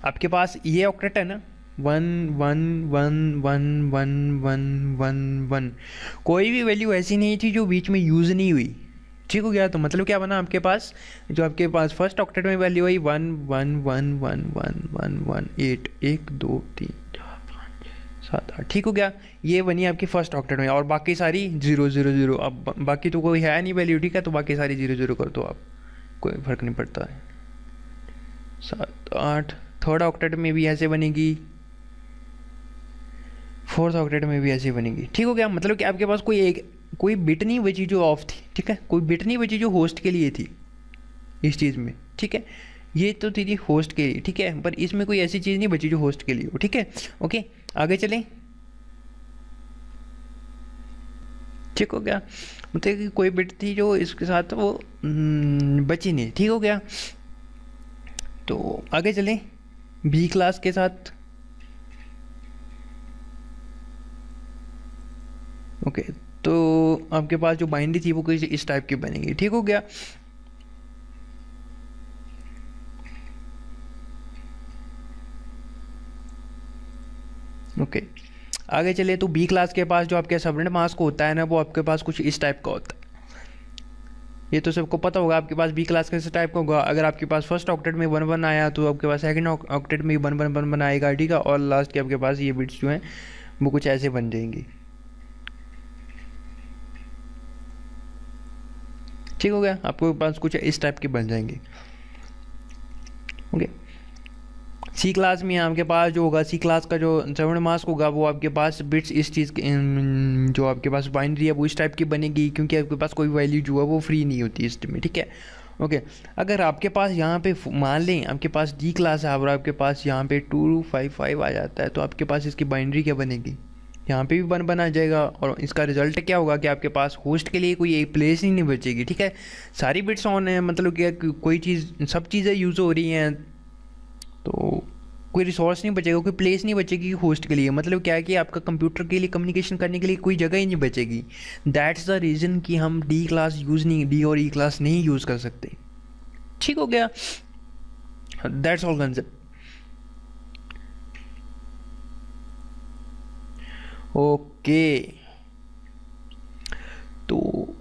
आपके पास ये ऑक्टेट है ना one one one one one one one one कोई भी वैल्यू ऐसी नहीं थी जो बीच में यूज़ नहीं हुई ठीक हो गया तो मतलब क्या बना आपके पास जो आपके पास फर्स्ट ऑक्टेट में वैल्यू आई one one one one one one one eight एक दो तीन चार पाँच सात आठ ठीक हो गया ये बनी आपकी फर्स्ट ऑक्टेट में और बाकी सारी जीरो जीरो जीरो अब बाकी तो कोई है नहीं वैल्यू ठीक है तो बाकी सारी जीरो जीरो कर दो आप कोई फ़र्क नहीं पड़ता है सात आठ थर्ड ऑक्टेट में भी ऐसे बनेगी फोर्थ ऑक्टेट में भी ऐसी बनेगी ठीक हो गया मतलब कि आपके पास कोई एक कोई बिट नहीं बची जो ऑफ थी ठीक है कोई बिट नहीं बची जो होस्ट के लिए थी इस चीज़ में ठीक है ये तो थी, थी होस्ट के लिए ठीक है पर इसमें कोई ऐसी चीज़ नहीं बची जो होस्ट के लिए हो ठीक है ओके आगे चलें ठीक हो गया मतलब कि कोई बिट थी जो इसके साथ वो हम्म, बची नहीं ठीक हो गया तो आगे चलें बी क्लास के साथ ओके तो आपके पास जो बाइंडी थी वो कुछ इस टाइप की बनेगी ठीक हो गया ओके आगे चले तो बी क्लास के पास जो आपके सबनेट मास्क होता है ना वो आपके पास कुछ इस टाइप का होता है ये तो सबको पता होगा आपके पास बी क्लास इस टाइप का होगा अगर आपके पास फर्स्ट ऑक्टेट में वन वन आया तो आपके पास सेकंड ऑक्टेट में वन वन वन बन आएगा ठीक है और लास्ट के आपके पास ये बिट्स जो हैं वो कुछ ऐसे बन जाएंगी ठीक हो गया आपके पास कुछ इस टाइप के बन जाएंगे ओके सी क्लास में आपके पास जो होगा सी क्लास का जो सेवन मास्क होगा वो आपके पास बिट्स इस चीज़ के जो आपके पास बाइंड्री है वो इस टाइप की बनेगी क्योंकि आपके पास कोई वैल्यू जो है वो फ्री नहीं होती इस में ठीक है ओके okay. अगर आपके पास यहाँ पे मान लें आपके पास डी क्लास है और आपके पास यहाँ पे टू फाइव फाइव आ जाता है तो आपके पास इसकी बाइंड्री क्या बनेगी यहाँ पे भी वन बना जाएगा और इसका रिजल्ट क्या होगा कि आपके पास होस्ट के लिए कोई एक प्लेस ही नहीं बचेगी ठीक है सारी बिट्स ऑन है मतलब क्या कोई चीज़ सब चीज़ें यूज़ हो रही हैं तो कोई रिसोर्स नहीं बचेगा कोई प्लेस नहीं बचेगी होस्ट के लिए मतलब क्या है कि आपका कंप्यूटर के लिए कम्युनिकेशन करने के लिए कोई जगह ही नहीं बचेगी दैट्स द रीज़न कि हम डी क्लास यूज़ नहीं डी और ई e क्लास नहीं यूज़ कर सकते ठीक हो गया that's all concept Oke. Tuh.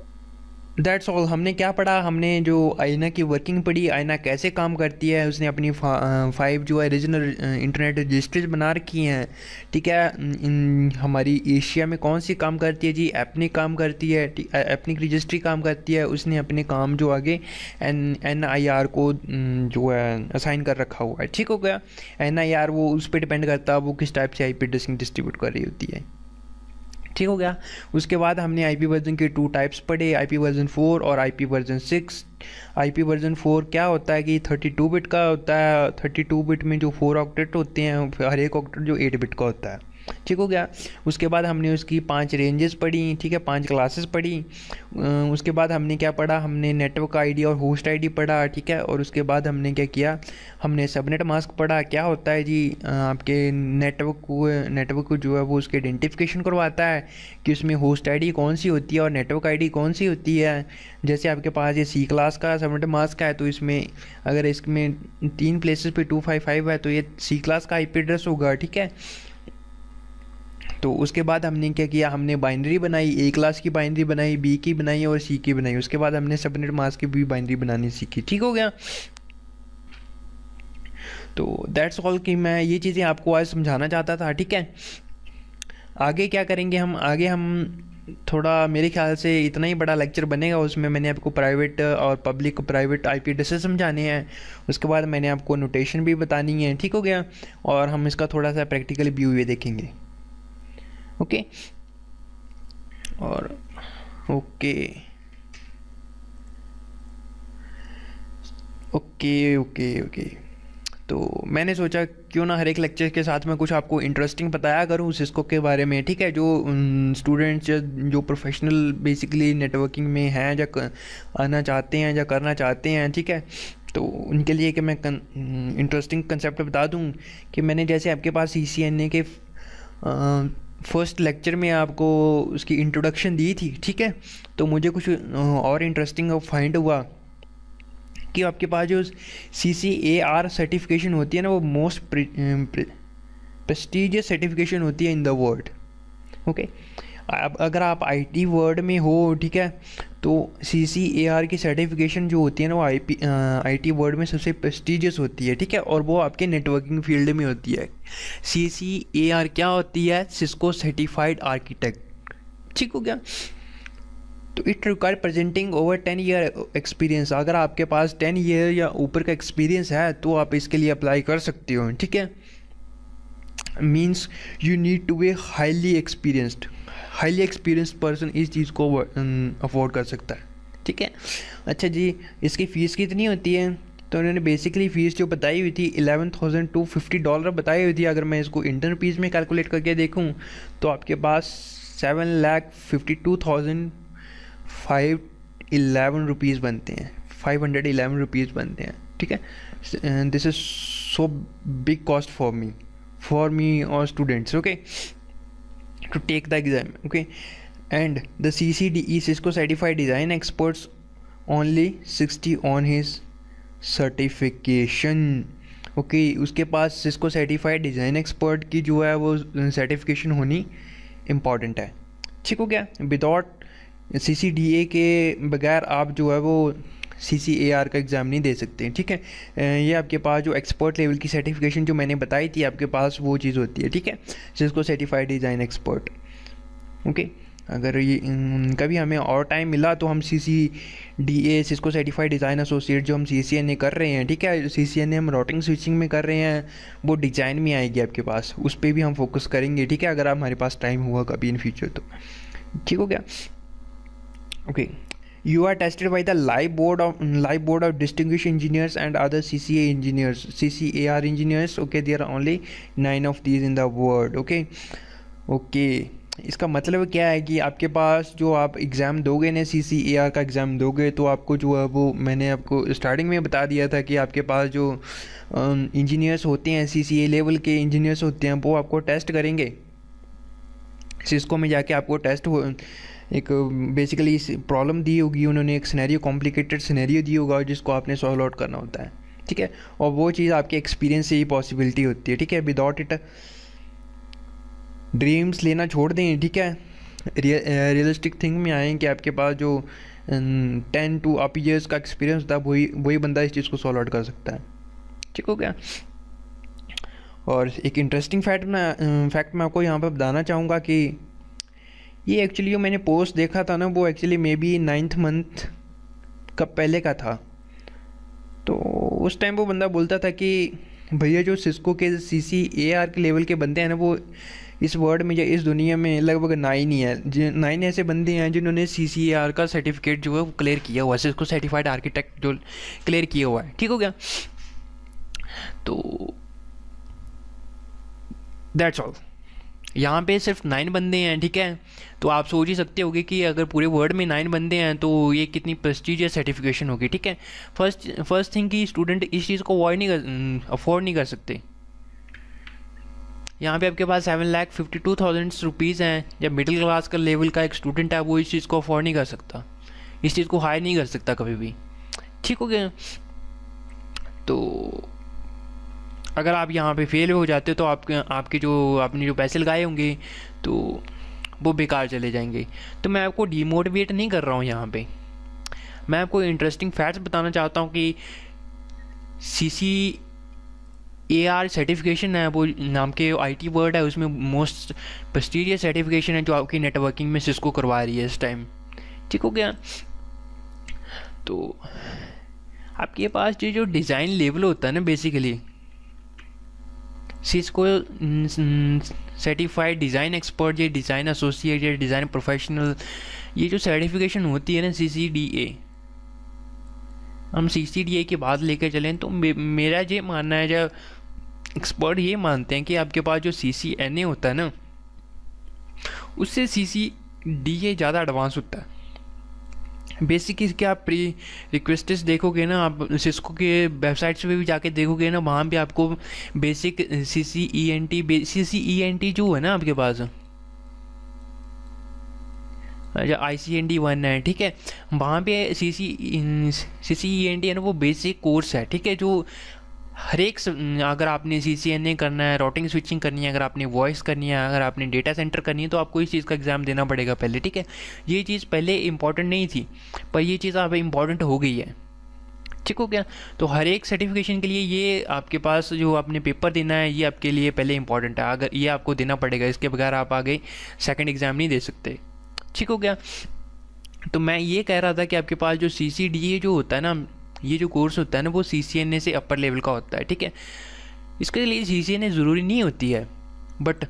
That's all हमने क्या पढ़ा हमने जो आयना की वर्किंग पढ़ी आयना कैसे काम करती है उसने अपनी फाइव जो है रीजनल इंटरनेट रजिस्ट्रीज बना रखी हैं ठीक है इन, हमारी एशिया में कौन सी काम करती है जी एपनिक काम करती है एपनिक रजिस्ट्री काम करती है उसने अपने काम जो आगे एन एन आई आर को जो है असाइन कर रखा हुआ है ठीक हो गया एन आई आर वो उस पर डिपेंड करता है वो किस टाइप से आई पी डिस्ट्रीब्यूट कर रही होती है ठीक हो गया उसके बाद हमने आई पी वर्जन के टू टाइप्स पढ़े आई पी वर्जन फोर और I P version six I P version four क्या होता है कि थर्टी टू बिट का होता है थर्टी टू बिट में जो फोर ऑक्टेट होते हैं हर एक ऑक्टेट जो एट बिट का होता है ठीक हो गया उसके बाद हमने उसकी पांच रेंजेस पढ़ी ठीक है पांच क्लासेस पढ़ी उसके बाद हमने क्या पढ़ा हमने नेटवर्क आईडी और होस्ट आईडी पढ़ा ठीक है और उसके बाद हमने क्या किया हमने सबनेट मास्क पढ़ा क्या होता है जी आपके नेटवर्क को नेटवर्क को जो है वो उसके आइडेंटिफिकेशन करवाता है कि उसमें होस्ट आई कौन सी होती है और नेटवर्क आई कौन सी होती है जैसे आपके पास ये सी क्लास का सबनेट मास्क है तो इसमें अगर इसमें तीन प्लेसेस पे टू फाइव फाइव है तो ये सी क्लास का आई एड्रेस होगा ठीक है तो उसके बाद हमने क्या किया हमने बाइनरी बनाई ए क्लास की बाइनरी बनाई बी की बनाई और सी की बनाई उसके बाद हमने सबनेट मास की भी बाइनरी बनानी सीखी ठीक हो गया तो दैट्स ऑल कि मैं ये चीज़ें आपको आज समझाना चाहता था ठीक है आगे क्या करेंगे हम आगे हम थोड़ा मेरे ख्याल से इतना ही बड़ा लेक्चर बनेगा उसमें मैंने आपको प्राइवेट और public private I P addresses समझाने हैं उसके बाद मैंने आपको नोटेशन भी बतानी है ठीक हो गया और हम इसका थोड़ा सा प्रैक्टिकल व्यू ये देखेंगे ओके और ओके ओके ओके ओके तो मैंने सोचा क्यों ना हर एक लेक्चर के साथ में कुछ आपको इंटरेस्टिंग बताया करूँ उस इसको के बारे में ठीक है जो स्टूडेंट्स या जो प्रोफेशनल बेसिकली नेटवर्किंग में हैं या आना चाहते हैं या करना चाहते हैं ठीक है तो उनके लिए कि मैं इंटरेस्टिंग कंसेप्ट बता दूँ कि मैंने जैसे आपके पास सी e के आ, फर्स्ट लेक्चर में आपको उसकी इंट्रोडक्शन दी थी ठीक है तो मुझे कुछ और इंटरेस्टिंग फाइंड हुआ कि आपके पास जो सी सी ए आर सर्टिफिकेशन होती है ना वो मोस्ट प्रेस्टिजियस सर्टिफिकेशन होती है इन द वर्ल्ड ओके अब अगर आप आईटी वर्ल्ड में हो ठीक है तो सी सी ए आर की सर्टिफिकेशन जो होती है ना वो I P I T world में सबसे प्रेस्टिजियस होती है ठीक है और वो आपके नेटवर्किंग फील्ड में होती है सी सी ए आर क्या होती है सिस्को सर्टिफाइड आर्किटेक्ट ठीक हो गया तो it require presenting over ten year experience अगर आपके पास टेन ईयर या ऊपर का एक्सपीरियंस है तो आप इसके लिए अप्लाई कर सकते हो ठीक है means you need to be highly experienced highly experience person इस चीज़ को अफोर्ड कर सकता है ठीक है अच्छा जी इसकी फ़ीस कितनी होती है तो उन्होंने बेसिकली फ़ीस जो बताई हुई थी eleven thousand two fifty dollar बताई हुई थी अगर मैं इसको इंटर फीस में कैलकुलेट करके देखूँ तो आपके पास seven lakh fifty two thousand five eleven rupees बनते हैं फाइव हंड्रेड इलेवन रुपीज़ बनते हैं ठीक है this is so big cost for me for me और students okay to take the exam okay and the C C D E Cisco certified design experts only sixty on his certification okay उसके पास Cisco certified design expert की जो है वो certification होनी important है ठीक हो गया विदाउट सी सी डी ए के बगैर आप जो है वो सी सी ए आर का एग्ज़ाम नहीं दे सकते हैं ठीक है ये आपके पास जो एक्सपर्ट लेवल की सर्टिफिकेशन जो मैंने बताई थी आपके पास वो चीज़ होती है ठीक है जिसको सर्टिफाइड डिज़ाइन एक्सपर्ट ओके अगर ये कभी हमें और टाइम मिला तो हम C C D A Cisco certified design associate जो हम सी सी एन ए कर रहे हैं ठीक है सी सी एन ए हम रोटिंग स्विचिंग में कर रहे हैं वो डिज़ाइन में आएगी आपके पास उस पर भी हम फोकस करेंगे ठीक है अगर हमारे पास टाइम हुआ कभी इन फ्यूचर तो ठीक हो गया okay okay. You are tested by the live board of live board of distinguished engineers and other C C A engineers C C A R engineers okay they are only nine of these in world okay okay इसका मतलब क्या है कि आपके पास जो आप exam दोगे ना सी सी ए आर का एग्ज़ाम दोगे तो आपको जो है वो मैंने आपको स्टार्टिंग में बता दिया था कि आपके पास जो इंजीनियर्स होते हैं सी सी ए लेवल के इंजीनियर्स होते हैं वो आपको टेस्ट करेंगे सिस्को में जाके आपको टेस्ट हो एक बेसिकली प्रॉब्लम दी होगी उन्होंने एक सिनेरियो कॉम्प्लिकेटेड सिनेरियो दी होगा जिसको आपने सॉल्व आउट करना होता है ठीक है और वो चीज़ आपके एक्सपीरियंस से ही पॉसिबिलिटी होती है ठीक है विदाउट इट ड्रीम्स लेना छोड़ दें ठीक है रियलिस्टिक थिंग में आए कि आपके पास जो टेन टू आप ईयर्स का एक्सपीरियंस था वही वही बंदा इस चीज़ को सॉल्व आउट कर सकता है ठीक हो गया और एक इंटरेस्टिंग फैक्ट मैं फैक्ट मैं आपको यहाँ पर बताना चाहूँगा कि ये एक्चुअली जो मैंने पोस्ट देखा था ना वो actually maybe ninth month का पहले का था तो उस टाइम वो बंदा बोलता था कि भैया जो सिस्को के सी सी ए आर के लेवल के बंदे हैं ना वो इस वर्ल्ड में या इस दुनिया में लगभग नाइन ही है नाइन ऐसे बंदे हैं जिन्होंने सी सी ए आर का सर्टिफिकेट जो है वो क्लियर किया हुआ है सिस्को सर्टिफाइड आर्किटेक्ट जो क्लियर किया हुआ है ठीक हो गया तो दैट्स ऑल यहाँ पे सिर्फ नाइन बंदे हैं ठीक है तो आप सोच ही सकते होगे कि अगर पूरे वर्ल्ड में नाइन बंदे हैं तो ये कितनी प्रेस्टीजियस सर्टिफिकेशन होगी ठीक है फर्स्ट फर्स्ट थिंग कि स्टूडेंट इस चीज़ को अवॉइड नहीं कर अफोर्ड हम्म, नहीं कर सकते यहाँ पे आपके पास seven lakh fifty two thousand rupees हैं या मिडिल क्लास का लेवल का एक स्टूडेंट है वो इस चीज़ को अफोर्ड नहीं कर सकता इस चीज़ को हाई नहीं कर सकता कभी भी ठीक हो गया तो अगर आप यहाँ पे फेल हो जाते हो तो आपके आपके जो आपने जो पैसे लगाए होंगे तो वो बेकार चले जाएंगे तो मैं आपको डीमोटिवेट नहीं कर रहा हूँ यहाँ पे मैं आपको इंटरेस्टिंग फैक्ट्स बताना चाहता हूँ कि सी सी ए आर सर्टिफिकेशन है वो नाम के आई टी वर्ड है उसमें मोस्ट प्रस्टीरियस सर्टिफिकेशन है जो आपकी नेटवर्किंग में सिस्को करवा रही है इस टाइम ठीक हो गया तो आपके पास जो जो डिज़ाइन लेवल होता है ना बेसिकली सी इसको सर्टिफाइड डिज़ाइन एक्सपर्ट या डिज़ाइन एसोसिएट या डिज़ाइन प्रोफेशनल ये जो सर्टिफिकेशन होती है ना सी सी डी ए हम सी सी डी ए की बात लेकर चलें तो मे, मेरा ये मानना है जो एक्सपर्ट ये मानते हैं कि आपके पास जो सी सी एन ए होता है ना उससे सी सी डी ए ज़्यादा एडवांस होता है बेसिक इसके आप प्री रिक्वेस्टेस देखोगे ना आप सिस्को के वेबसाइट्स पे भी जाके देखोगे ना वहाँ भी आपको basic C C E N T C C E N T जो है ना आपके पास अच्छा I C N D one है ठीक है वहाँ पे सी सी सी सी ई एन टी है ना वो बेसिक कोर्स है ठीक है जो हर एक अगर आपने सी सी एन ए करना है रोटिंग स्विचिंग करनी है अगर आपने वॉइस करनी है अगर आपने डेटा सेंटर करनी है तो आपको इस चीज़ का एग्ज़ाम देना पड़ेगा पहले ठीक है ये चीज़ पहले इंपॉर्टेंट नहीं थी पर ये चीज़ अब इम्पॉर्टेंट हो गई है ठीक हो गया तो हर एक सर्टिफिकेशन के लिए ये आपके पास जो आपने पेपर देना है ये आपके लिए पहले इंपॉर्टेंट है अगर ये आपको देना पड़ेगा इसके बगैर आप आगे सेकेंड एग्ज़ाम नहीं दे सकते ठीक हो गया तो मैं ये कह रहा था कि आपके पास जो सी सी डी ए जो होता है ना ये जो कोर्स होता है ना वो सी सी एन ए से अपर लेवल का होता है ठीक है इसके लिए सी सी एन ए ज़रूरी नहीं होती है बट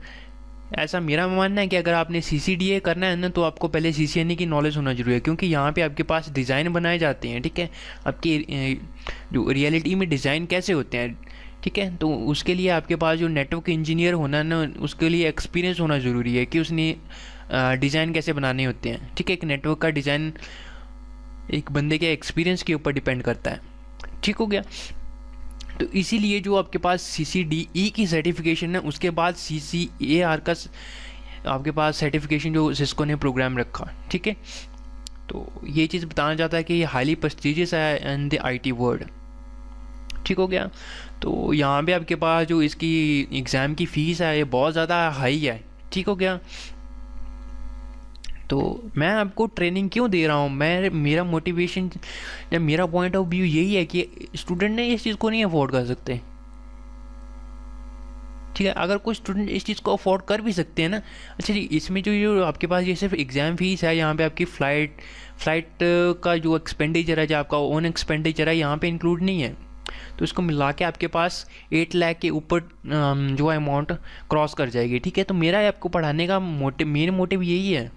ऐसा मेरा मानना है कि अगर आपने सी सी डी ए करना है ना तो आपको पहले सी सी एन ए की नॉलेज होना जरूरी है क्योंकि यहाँ पे आपके पास डिज़ाइन बनाए जाते हैं ठीक है आपकी जो रियलिटी में डिज़ाइन कैसे होते हैं ठीक है तो उसके लिए आपके पास जो नेटवर्क इंजीनियर होना ना उसके लिए एक्सपीरियंस होना ज़रूरी है कि उसने डिज़ाइन कैसे बनाने होते हैं ठीक है एक नेटवर्क का डिज़ाइन एक बंदे के एक्सपीरियंस के ऊपर डिपेंड करता है ठीक हो गया तो इसीलिए जो आपके पास सी सी डी ई की सर्टिफिकेशन है उसके बाद सी सी ए आर का आपके पास सर्टिफिकेशन जो सिस्को ने प्रोग्राम रखा ठीक है तो ये चीज़ बताना चाहता है कि ये हाईली प्रस्टिजियस है in the I T world ठीक हो गया तो यहाँ पे आपके पास जो इसकी एग्ज़ाम की फ़ीस है ये बहुत ज़्यादा हाई है ठीक हो गया तो मैं आपको ट्रेनिंग क्यों दे रहा हूँ मैं मेरा मोटिवेशन या मेरा पॉइंट ऑफ व्यू यही है कि स्टूडेंट ने इस चीज़ को नहीं अफोर्ड कर सकते ठीक है अगर कोई स्टूडेंट इस चीज़ को अफोर्ड कर भी सकते हैं ना अच्छा जी इसमें जो जो आपके पास ये सिर्फ एग्ज़ाम फीस है यहाँ पे आपकी फ़्लाइट फ़्लाइट का जो एक्सपेंडिचर है जो आपका ओन एक्सपेंडिचर है यहाँ पे इंक्लूड नहीं है तो इसको मिला के आपके पास एट लाख के ऊपर जो है अमाउंट क्रॉस कर जाएगी ठीक है तो मेरा आपको पढ़ाने का मोटिव मेन मोटिव यही है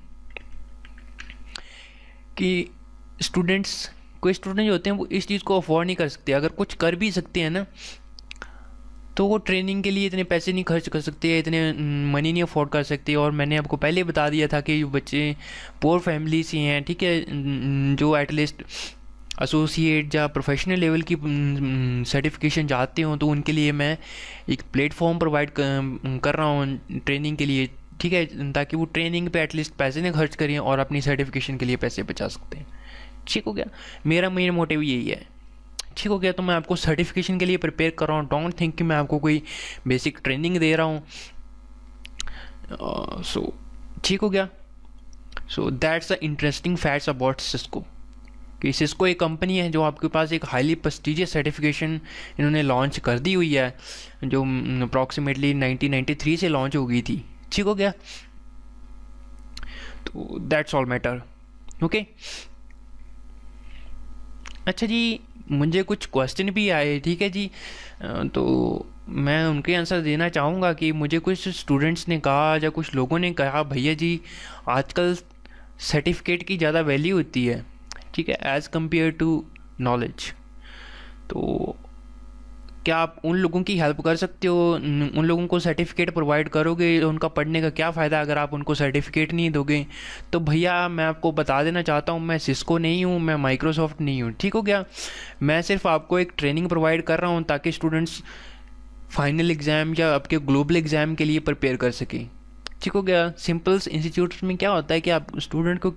कि स्टूडेंट्स कोई स्टूडेंट होते हैं वो इस चीज़ को अफोर्ड नहीं कर सकते अगर कुछ कर भी सकते हैं ना तो वो ट्रेनिंग के लिए इतने पैसे नहीं खर्च कर सकते इतने मनी नहीं अफोर्ड कर सकते और मैंने आपको पहले बता दिया था कि बच्चे पोर फैमिली से हैं ठीक है जो एटलीस्ट एसोसिएट या प्रोफेशनल लेवल की सर्टिफिकेशन चाहते हों तो उनके लिए मैं एक प्लेटफॉर्म प्रोवाइड कर रहा हूँ ट्रेनिंग के लिए ठीक है ताकि वो ट्रेनिंग पे एटलीस्ट पैसे नहीं खर्च करें और अपनी सर्टिफिकेशन के लिए पैसे बचा सकते हैं ठीक हो गया मेरा मेन मोटिव यही है ठीक हो गया तो मैं आपको सर्टिफिकेशन के लिए प्रिपेयर कर रहा हूँ डोंट थिंक कि मैं आपको कोई बेसिक ट्रेनिंग दे रहा हूँ सो ठीक हो गया so that's a interesting facts about Cisco कि सिस्को एक कंपनी है जो आपके पास एक हाईली प्रस्टिजियस सर्टिफिकेशन इन्होंने लॉन्च कर दी हुई है जो अप्रॉक्सीमेटली 1993 से लॉन्च हो गई थी ठीक हो गया तो दैट्स ऑल मैटर ओके अच्छा जी मुझे कुछ क्वेश्चन भी आए ठीक है जी तो मैं उनके आंसर देना चाहूँगा कि मुझे कुछ स्टूडेंट्स ने कहा या कुछ लोगों ने कहा भैया जी आजकल सर्टिफिकेट की ज़्यादा वैल्यू होती है ठीक है एज़ कम्पेयर टू नॉलेज तो क्या आप उन लोगों की हेल्प कर सकते हो उन लोगों को सर्टिफिकेट प्रोवाइड करोगे उनका पढ़ने का क्या फ़ायदा अगर आप उनको सर्टिफिकेट नहीं दोगे तो भैया मैं आपको बता देना चाहता हूँ मैं सिस्को नहीं हूँ मैं माइक्रोसॉफ्ट नहीं हूँ ठीक हो गया मैं सिर्फ आपको एक ट्रेनिंग प्रोवाइड कर रहा हूँ ताकि स्टूडेंट्स फाइनल एग्ज़ाम या आपके ग्लोबल एग्ज़ाम के लिए प्रिपेयर कर सकें ठीक हो गया सिंपल्स इंस्टीट्यूट में क्या होता है कि आप स्टूडेंट को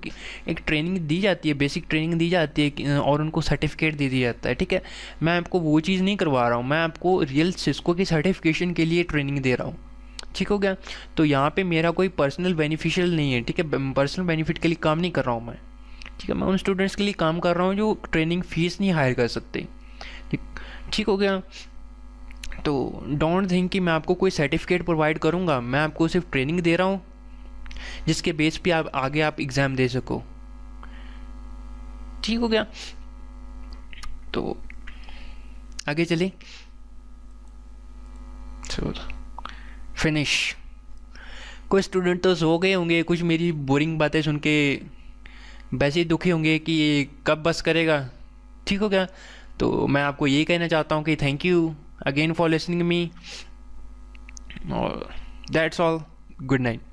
एक ट्रेनिंग दी जाती है बेसिक ट्रेनिंग दी जाती है और उनको सर्टिफिकेट दे दिया जाता है ठीक है मैं आपको वो चीज़ नहीं करवा रहा हूँ मैं आपको रियल सिस्को की सर्टिफिकेशन के लिए ट्रेनिंग दे रहा हूँ ठीक हो गया तो यहाँ पे मेरा कोई पर्सनल बेनिफिशियल नहीं है ठीक है पर्सनल बेनिफिट के लिए काम नहीं कर रहा हूँ मैं ठीक है मैं उन स्टूडेंट्स के लिए काम कर रहा हूँ जो ट्रेनिंग फीस नहीं हायर कर सकते ठीक हो गया तो डोंट थिंक कि मैं आपको कोई सर्टिफिकेट प्रोवाइड करूँगा मैं आपको सिर्फ ट्रेनिंग दे रहा हूँ जिसके बेस पे आप आगे आप एग्ज़ाम दे सको ठीक हो गया तो आगे चले फिनिश कुछ स्टूडेंट तो सो गए होंगे कुछ मेरी बोरिंग बातें सुन के वैसे ही दुखी होंगे कि ये कब बस करेगा ठीक हो गया तो मैं आपको यही कहना चाहता हूँ कि thank you again for listening me oh, that's all good night